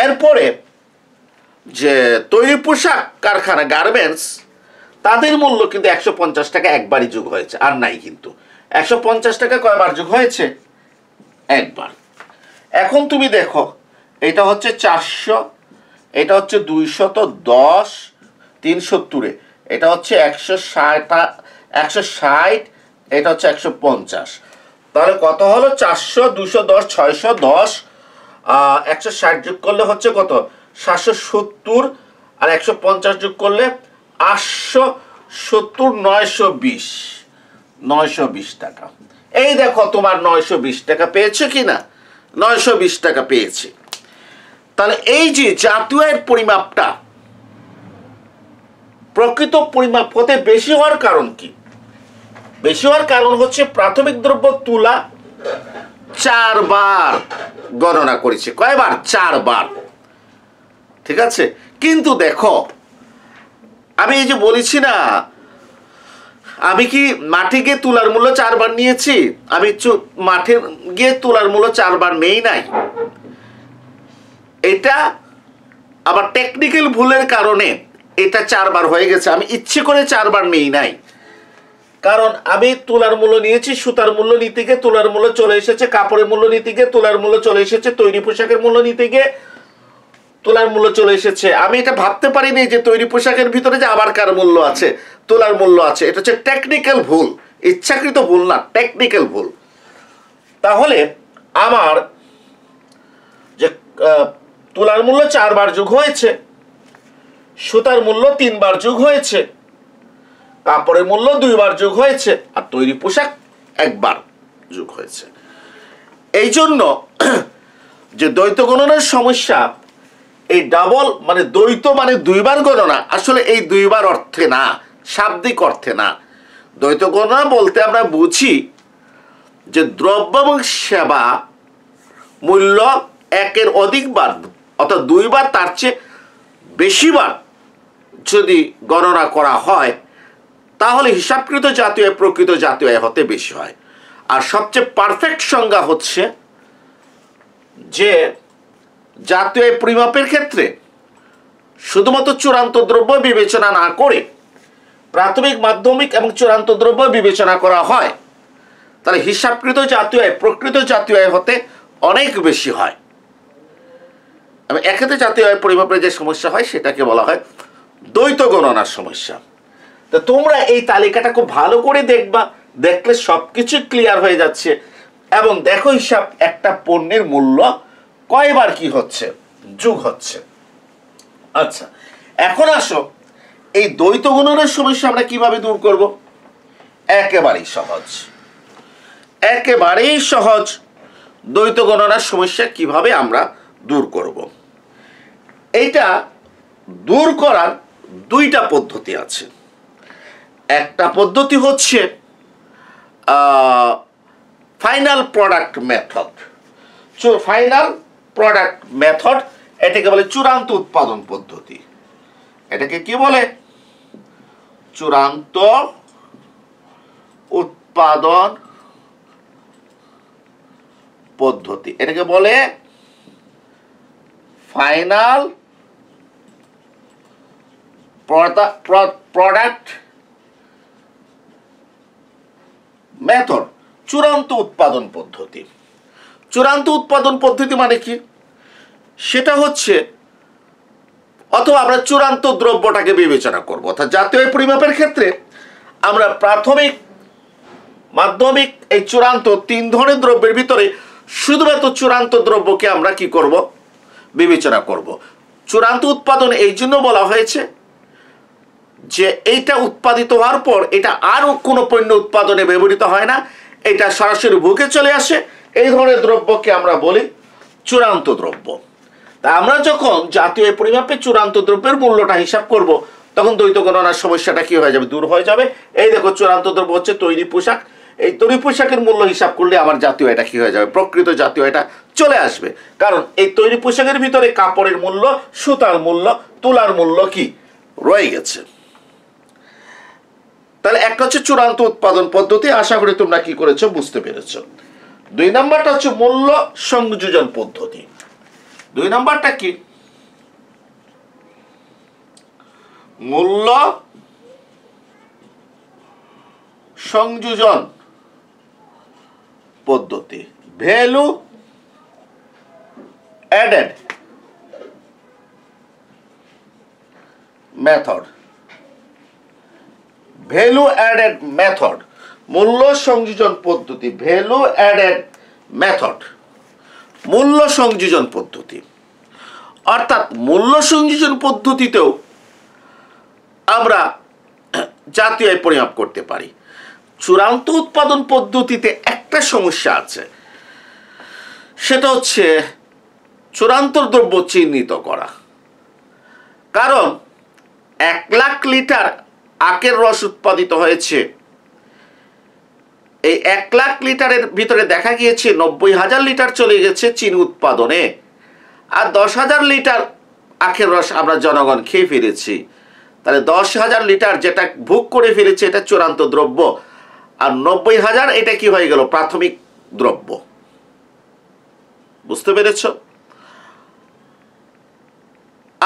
এরপরে যে তৈরি পোশাক কারখানা গার্মেন্টস তাদের মূল্য কিন্তু একশো পঞ্চাশ টাকা একবারই যুগ হয়েছে আর নাই কিন্তু একশো পঞ্চাশ টাকা কয়বার যুগ হয়েছে একবার এখন তুমি দেখো এটা হচ্ছে চারশো এটা হচ্ছে দুইশত দশ সত্তরে এটা হচ্ছে একশো ষাট একশো ষাট এটা হচ্ছে একশো পঞ্চাশ তাহলে কত হলো চারশো দুশো দশ ছয়শো দশ একশো ষাট যোগ করলে হচ্ছে কত সাতশো সত্তর আর একশো পঞ্চাশ যোগ করলে আটশো সত্তর নয়শো বিশ নয়শো বিশ টাকা এই দেখো তোমার নয়শো বিশ টাকা পেয়েছো কি না নয়শো বিশ টাকা পেয়েছে তাহলে এই যে জাতীয় পরিমাপটা প্রকৃত পরিমাপ হতে বেশি হওয়ার কারণ কি বেশি হওয়ার কারণ হচ্ছে প্রাথমিক দ্রব্য তুলা চারবার গণনা করেছে কয়বার চারবার ঠিক আছে কিন্তু দেখো আমি এই যে বলেছি না আমি কি মাঠে গিয়ে তুলার মূল্য চারবার নিয়েছি আমি মাঠে গিয়ে তুলার মূল্য চারবার নেই নাই এটা আবার টেকনিক্যাল ভুলের কারণে এটা চারবার হয়ে গেছে আমি ইচ্ছে করে চারবার নেই নাই কারণ আমি তুলার মূল্য নিয়েছি সুতার মূল্য নীতিকে তুলার মূল্য চলে এসেছে কাপড়ের মূল্য নীতিকে তুলার মূল্য চলে এসেছে তৈরি পোশাকের মূল্য নীতিকে তোলার মূল্য চলে এসেছে আমি এটা ভাবতে পারিনি যে তৈরি পোশাকের ভিতরে যে আবার কার মূল্য আছে তোলার মূল্য আছে এটা হচ্ছে টেকনিক্যাল ভুল ইচ্ছাকৃত ভুল না টেকনিক্যাল ভুল তাহলে আমার যে তোলার মূল্য চারবার যুগ হয়েছে সুতার মূল্য তিনবার যুগ হয়েছে কাপড়ের মূল্য দুইবার যুগ হয়েছে আর তৈরি পোশাক একবার যুগ হয়েছে এই জন্য *clears throat* যে দ্বৈত গণনের সমস্যা এই ডাবল মানে দ্বৈত মানে দুইবার গণনা আসলে এই দুইবার অর্থে না শাব্দিক অর্থে না দ্বৈত গণনা বলতে আমরা বুঝি যে দ্রব্য এবং সেবা মূল্য একের অধিকবার অর্থাৎ দুইবার তার চেয়ে বেশিবার যদি গণনা করা হয় তাহলে হিসাবকৃত জাতীয় প্রকৃত জাতীয় হতে বেশি হয় আর সবচেয়ে পারফেক্ট সংজ্ঞা হচ্ছে যে জাতীয় পরিমাপের ক্ষেত্রে শুধুমাত্র চূড়ান্ত দ্রব্য বিবেচনা না করে প্রাথমিক মাধ্যমিক এবং চূড়ান্ত দ্রব্য বিবেচনা করা হয় তাহলে হিসাবকৃত জাতীয় আয় প্রকৃত জাতীয় আয় হতে অনেক বেশি হয় এবং এক্ষেত্রে জাতীয় আয় পরিমাপের যে সমস্যা হয় সেটাকে বলা হয় দ্বৈত গণনার সমস্যা তো তোমরা এই তালিকাটা খুব ভালো করে দেখবা দেখলে সব কিছু ক্লিয়ার হয়ে যাচ্ছে এবং দেখো হিসাব একটা পণ্যের মূল্য কয়বার কি হচ্ছে যুগ হচ্ছে আচ্ছা এখন আসো এই দ্বৈত গুণনের সমস্যা আমরা কিভাবে দূর করব একেবারেই সহজ একেবারেই সহজ দ্বৈত গণনার সমস্যা কিভাবে আমরা দূর করব এটা দূর করার দুইটা পদ্ধতি আছে একটা পদ্ধতি হচ্ছে final product method final product method এটাকে বলে চূড়ান্ত উৎপাদন পদ্ধতি এটাকে কি বলে চূড়ান্ত উৎপাদন পদ্ধতি এটাকে বলে ফাইনাল প্রোডাক্ট মেথড চূড়ান্ত উৎপাদন পদ্ধতি চূড়ান্ত উৎপাদন পদ্ধতি মানে কি সেটা হচ্ছে অথবা আমরা চূড়ান্ত দ্রব্যটাকে বিবেচনা করব অর্থাৎ জাতীয় পরিমাপের ক্ষেত্রে আমরা প্রাথমিক মাধ্যমিক এই চূড়ান্ত তিন ধরনের দ্রব্যের ভিতরে শুধুমাত্র চূড়ান্ত দ্রব্যকে আমরা কি করব বিবেচনা করব চূড়ান্ত উৎপাদন এই জন্য বলা হয়েছে যে এইটা উৎপাদিত হওয়ার পর এটা আরও কোনো পণ্য উৎপাদনে ব্যবহৃত হয় না এটা সরাসরি ভুকে চলে আসে এই ধরনের দ্রব্যকে আমরা বলি চূড়ান্ত দ্রব্য তা আমরা যখন জাতীয় পরিমাপে চূড়ান্ত দ্রব্যের মূল্যটা হিসাব করব তখন দ্বৈত গণনার সমস্যাটা কি হয়ে যাবে দূর হয়ে যাবে এই দেখো চূড়ান্ত দ্রব্য হচ্ছে তৈরি পোশাক এই তৈরি পোশাকের মূল্য হিসাব করলে আমার জাতীয় এটা কি হয়ে যাবে প্রকৃত জাতীয় এটা চলে আসবে কারণ এই তৈরি পোশাকের ভিতরে কাপড়ের মূল্য সুতার মূল্য তুলার মূল্য কি রয়ে গেছে তাহলে একটা হচ্ছে চূড়ান্ত উৎপাদন পদ্ধতি আশা করি তোমরা কি করেছো বুঝতে পেরেছো দুই নাম্বারটা হচ্ছে মূল্য সংযোজন পদ্ধতি দুই নাম্বারটা কি মূল্য সংযোজন পদ্ধতি value added method value added method মূল্য সংযোজন পদ্ধতি ভ্যালু অ্যাডেড মেথড মূল্য সংযোজন পদ্ধতি অর্থাৎ মূল্য সংযোজন পদ্ধতিতেও আমরা জাতীয় পরিমাপ করতে পারি চূড়ান্ত উৎপাদন পদ্ধতিতে একটা সমস্যা আছে সেটা হচ্ছে চূড়ান্ত দ্রব্য চিহ্নিত করা কারণ এক লাখ লিটার আখের রস উৎপাদিত হয়েছে এই এক লাখ লিটারের ভিতরে দেখা গিয়েছে নব্বই হাজার লিটার চলে গেছে চিনি উৎপাদনে আর দশ হাজার লিটার আখের রস আমরা জনগণ খেয়ে ফিরেছি তাহলে দশ হাজার লিটার যেটা ভোগ করে ফেলেছে এটা চূড়ান্ত দ্রব্য আর নব্বই হাজার এটা কি হয়ে গেল প্রাথমিক দ্রব্য বুঝতে পেরেছ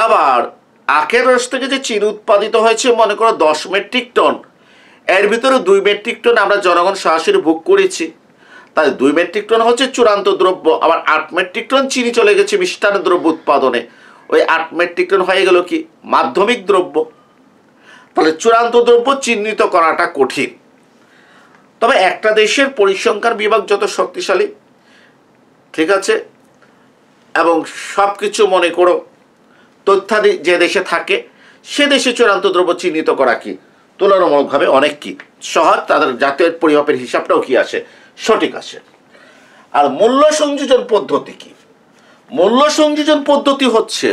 আবার আখের রস থেকে যে চিনি উৎপাদিত হয়েছে মনে করো দশ মেট্রিক টন এর ভিতরে দুই মেট্রিক টন আমরা জনগণ সরাসরি ভোগ করেছি তাই দুই মেট্রিক টন হচ্ছে চূড়ান্ত দ্রব্য আবার আট মেট্রিক টন চিনি চলে গেছে মিষ্টান্ন দ্রব্য উৎপাদনে ওই আট মেট্রিক টন হয়ে গেল কি মাধ্যমিক দ্রব্য তাহলে চূড়ান্ত দ্রব্য চিহ্নিত করাটা কঠিন তবে একটা দেশের পরিসংখ্যান বিভাগ যত শক্তিশালী ঠিক আছে এবং সব কিছু মনে করো তথ্যাদি যে দেশে থাকে সে দেশে চূড়ান্ত দ্রব্য চিহ্নিত করা কি তুলনামূলকভাবে অনেক কি সহজ তাদের জাতীয় পরিমাপের হিসাবটাও কি আসে সঠিক আসে আর মূল্য সংযোজন পদ্ধতি কি মূল্য সংযোজন পদ্ধতি হচ্ছে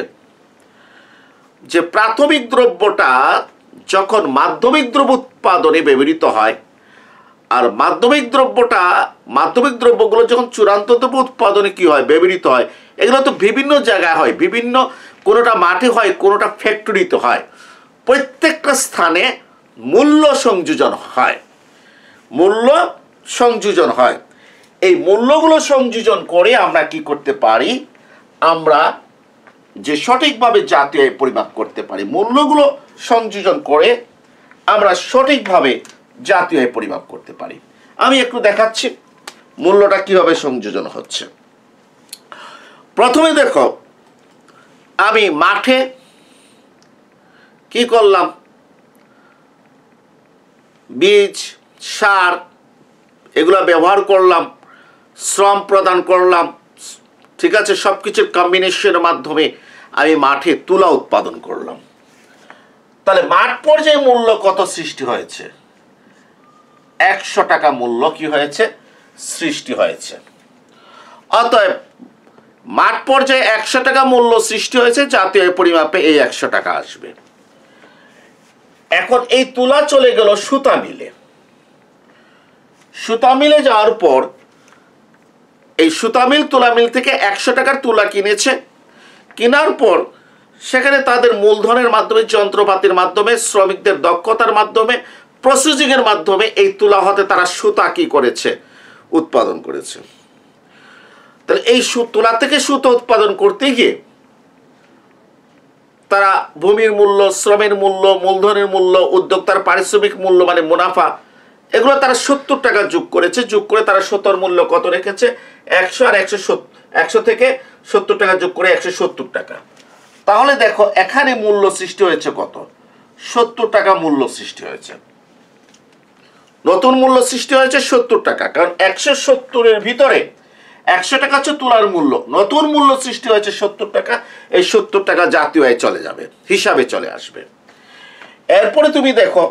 যে প্রাথমিক দ্রব্যটা যখন মাধ্যমিক দ্রব্য উৎপাদনে ব্যবহৃত হয় আর মাধ্যমিক দ্রব্যটা মাধ্যমিক দ্রব্যগুলো যখন চূড়ান্ত দ্রব্য উৎপাদনে কী হয় ব্যবহৃত হয় এগুলো তো বিভিন্ন জায়গায় হয় বিভিন্ন কোনোটা মাঠে হয় কোনোটা ফ্যাক্টরিতে হয় প্রত্যেকটা স্থানে মূল্য সংযোজন হয় মূল্য সংযোজন হয় এই মূল্যগুলো সংযোজন করে আমরা কি করতে পারি আমরা যে সঠিকভাবে জাতীয় পরিমাপ করতে পারি মূল্যগুলো সংযোজন করে আমরা সঠিকভাবে জাতীয় পরিমাপ করতে পারি আমি একটু দেখাচ্ছি মূল্যটা কিভাবে সংযোজন হচ্ছে প্রথমে দেখো আমি মাঠে কি করলাম বীজ সার এগুলো ব্যবহার করলাম শ্রম প্রদান করলাম ঠিক আছে সব কিছুর কম্বিনেশনের মাধ্যমে আমি মাঠে তুলা উৎপাদন করলাম তাহলে মাঠ পর্যায়ে মূল্য কত সৃষ্টি হয়েছে একশো টাকা মূল্য কি হয়েছে সৃষ্টি হয়েছে অতএব মাঠ পর্যায়ে একশো টাকা মূল্য সৃষ্টি হয়েছে জাতীয় পরিমাপে এই একশো টাকা আসবে এখন এই তুলা চলে গেল সুতা মিলে সুতা মিলে যাওয়ার পর এই সুতা মিল তুলা মিল থেকে একশো টাকার তুলা কিনেছে কেনার পর সেখানে তাদের মূলধনের মাধ্যমে যন্ত্রপাতির মাধ্যমে শ্রমিকদের দক্ষতার মাধ্যমে প্রসেসিংয়ের মাধ্যমে এই তুলা হতে তারা সুতা কি করেছে উৎপাদন করেছে তাহলে এই তুলা থেকে সুতো উৎপাদন করতে গিয়ে তারা ভূমির মূল্য শ্রমের মূল্য মূলধনের মূল্য উদ্যোক্তার পারিশ্রমিক মূল্য মানে মুনাফা এগুলো তারা সত্তর টাকা যোগ করেছে যোগ করে তারা সত্তর মূল্য কত রেখেছে একশো আর একশো একশো থেকে সত্তর টাকা যোগ করে একশো সত্তর টাকা তাহলে দেখো এখানে মূল্য সৃষ্টি হয়েছে কত সত্তর টাকা মূল্য সৃষ্টি হয়েছে নতুন মূল্য সৃষ্টি হয়েছে সত্তর টাকা কারণ একশো সত্তরের ভিতরে একশো টাকা হচ্ছে তুলার মূল্য নতুন মূল্য সৃষ্টি হয়েছে সত্তর টাকা এই সত্তর টাকা জাতীয় আয় চলে যাবে হিসাবে চলে আসবে এরপরে তুমি দেখো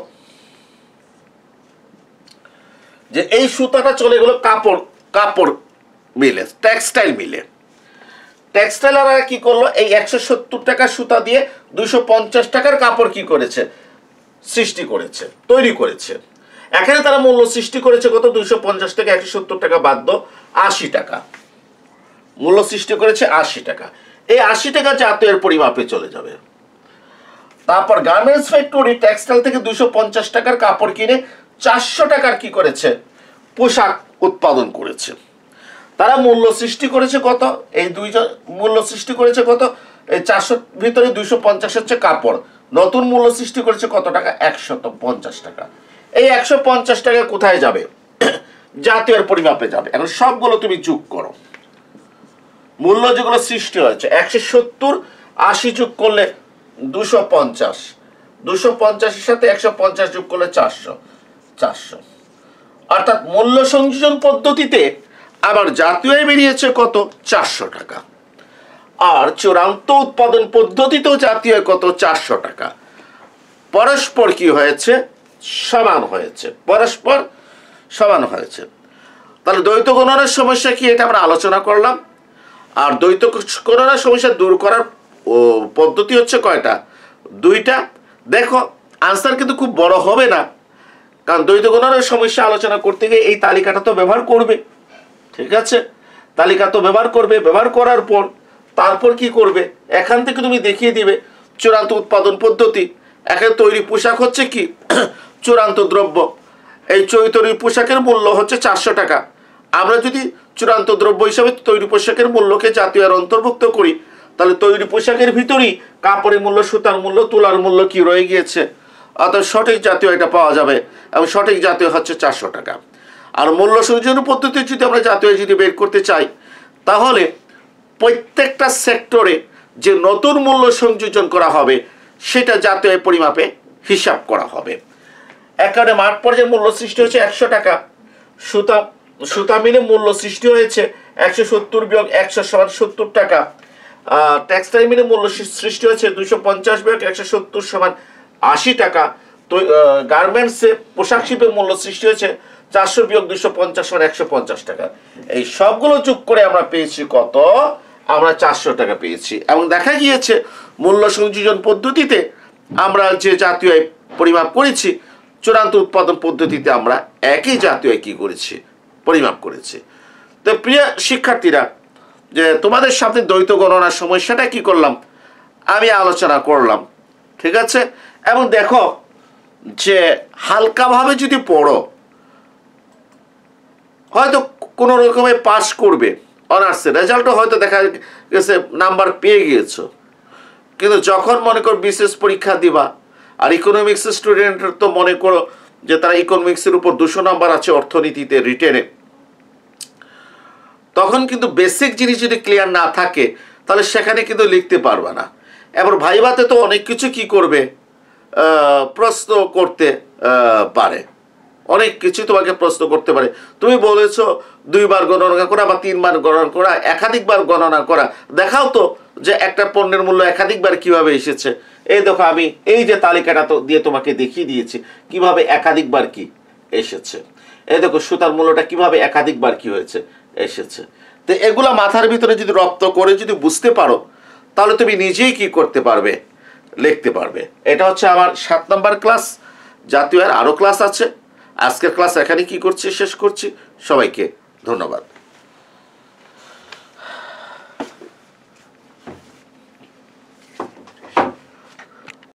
যে এই সুতাটা চলে গেল কাপড় কাপড় মিলে টেক্সটাইল মিলে টেক্সটাইলাররা কি করলো এই একশো সত্তর টাকা সুতা দিয়ে দুশো পঞ্চাশ টাকার কাপড় কি করেছে সৃষ্টি করেছে তৈরি করেছে এখানে তারা মূল্য সৃষ্টি করেছে কত দুশো পঞ্চাশ টাকা একশো সত্তর টাকা বাধ্য আশি টাকা মূল্য সৃষ্টি করেছে আশি টাকা এই আশি টাকা জাতীয়ের পরিমাপে চলে যাবে তারপর গার্মেন্টস ফ্যাক্টরি টেক্সটাইল থেকে দুশো পঞ্চাশ টাকার কাপড় কিনে চারশো টাকার কি করেছে পোশাক উৎপাদন করেছে তারা মূল্য সৃষ্টি করেছে কত এই দুইজন মূল্য সৃষ্টি করেছে কত এই চারশো ভিতরে দুইশো পঞ্চাশ হচ্ছে কাপড় নতুন মূল্য সৃষ্টি করেছে কত টাকা একশত পঞ্চাশ টাকা এই একশো পঞ্চাশ টাকা কোথায় যাবে জাতীয় পরিমাপে যাবে এখন সবগুলো তুমি যোগ করো মূল্য যেগুলো সৃষ্টি হয়েছে একশো সত্তর আশি যোগ করলে দুশো পঞ্চাশ দুশো পঞ্চাশের সাথে একশো পঞ্চাশ যোগ করলে চারশো চারশো অর্থাৎ মূল্য সংযোজন পদ্ধতিতে আবার জাতীয় বেরিয়েছে কত চারশো টাকা আর চূড়ান্ত উৎপাদন পদ্ধতিতেও জাতীয় কত চারশো টাকা পরস্পর কি হয়েছে সমান হয়েছে পরস্পর সমানো হয়েছে তাহলে দ্বৈত গণনার সমস্যা কি এটা আমরা আলোচনা করলাম আর দ্বৈত গণনার সমস্যা দূর করার পদ্ধতি হচ্ছে কয়টা দুইটা দেখো আনসার কিন্তু খুব বড় হবে না কারণ দ্বৈত গণনার সমস্যা আলোচনা করতে গিয়ে এই তালিকাটা তো ব্যবহার করবে ঠিক আছে তালিকা তো ব্যবহার করবে ব্যবহার করার পর তারপর কি করবে এখান থেকে তুমি দেখিয়ে দিবে চূড়ান্ত উৎপাদন পদ্ধতি এখানে তৈরি পোশাক হচ্ছে কি *clears throat* চূড়ান্ত দ্রব্য এই চৈতরি পোশাকের মূল্য হচ্ছে চারশো টাকা আমরা যদি চূড়ান্ত দ্রব্য হিসাবে তৈরি পোশাকের মূল্যকে জাতীয় আর অন্তর্ভুক্ত করি তাহলে তৈরি পোশাকের ভিতরেই কাপড়ের মূল্য সুতার মূল্য তুলার মূল্য কি রয়ে গিয়েছে অর্থাৎ সঠিক জাতীয় এটা পাওয়া যাবে এবং সঠিক জাতীয় হচ্ছে চারশো টাকা আর মূল্য সূচন পদ্ধতি যদি আমরা জাতীয় যদি বের করতে চাই তাহলে প্রত্যেকটা সেক্টরে যে নতুন মূল্য সংযোজন করা হবে সেটা জাতীয় পরিমাপে হিসাব করা হবে একেবারে মাঠ পর্যায়ে মূল্য সৃষ্টি হয়েছে একশো টাকা সুতা সুতা মিলে মূল্য সৃষ্টি হয়েছে একশো সত্তর বিয়োগ একশো সমান সত্তর টাকা টেক্সটাইল মিলে মূল্য সৃষ্টি হয়েছে দুশো পঞ্চাশ বিয়োগ একশো সত্তর সমান আশি টাকা তো গার্মেন্টসে পোশাক শিল্পের মূল্য সৃষ্টি হয়েছে চারশো বিয়োগ দুশো পঞ্চাশ সমান একশো পঞ্চাশ টাকা এই সবগুলো চুপ করে আমরা পেয়েছি কত আমরা চারশো টাকা পেয়েছি এবং দেখা গিয়েছে মূল্য সংযোজন পদ্ধতিতে আমরা যে জাতীয় পরিমাপ করেছি চূড়ান্ত উৎপাদন পদ্ধতিতে আমরা একই জাতীয় একই করেছি পরিমাপ করেছি তো প্রিয় শিক্ষার্থীরা যে তোমাদের সামনে দ্বৈত গণনার সময় সেটা কি করলাম আমি আলোচনা করলাম ঠিক আছে এবং দেখো যে হালকাভাবে যদি পড়ো হয়তো কোনো রকমে পাস করবে অনার্সের রেজাল্টও হয়তো দেখা গেছে নাম্বার পেয়ে গিয়েছো কিন্তু যখন মনে কর বিশেষ পরীক্ষা দিবা আর ইকোনমিক্স স্টুডেন্টের তো মনে করো যে তারা ইকোনমিক্সের উপর দুশো নাম্বার আছে অর্থনীতিতে রিটেনে তখন কিন্তু বেসিক জিনিস যদি ক্লিয়ার না থাকে তাহলে সেখানে কিন্তু লিখতে পারবে না এবার ভাইবাতে তো অনেক কিছু কি করবে প্রশ্ন করতে পারে অনেক কিছু তোমাকে প্রশ্ন করতে পারে তুমি বলেছ দুইবার গণনা করা বা তিনবার গণনা করা একাধিকবার গণনা করা দেখাও তো যে একটা পণ্যের মূল্য একাধিকবার কিভাবে এসেছে এই দেখো আমি এই যে তালিকাটা তো দিয়ে তোমাকে দেখিয়ে দিয়েছি কিভাবে একাধিকবার কি এসেছে এই দেখো সুতার মূল্যটা কিভাবে একাধিকবার কি হয়েছে এসেছে তো এগুলা মাথার ভিতরে যদি রপ্ত করে যদি বুঝতে পারো তাহলে তুমি নিজেই কি করতে পারবে লিখতে পারবে এটা হচ্ছে আমার সাত নম্বর ক্লাস জাতীয় আরও ক্লাস আছে আজকের ক্লাস এখানে কি করছি শেষ করছি সবাইকে ধন্যবাদ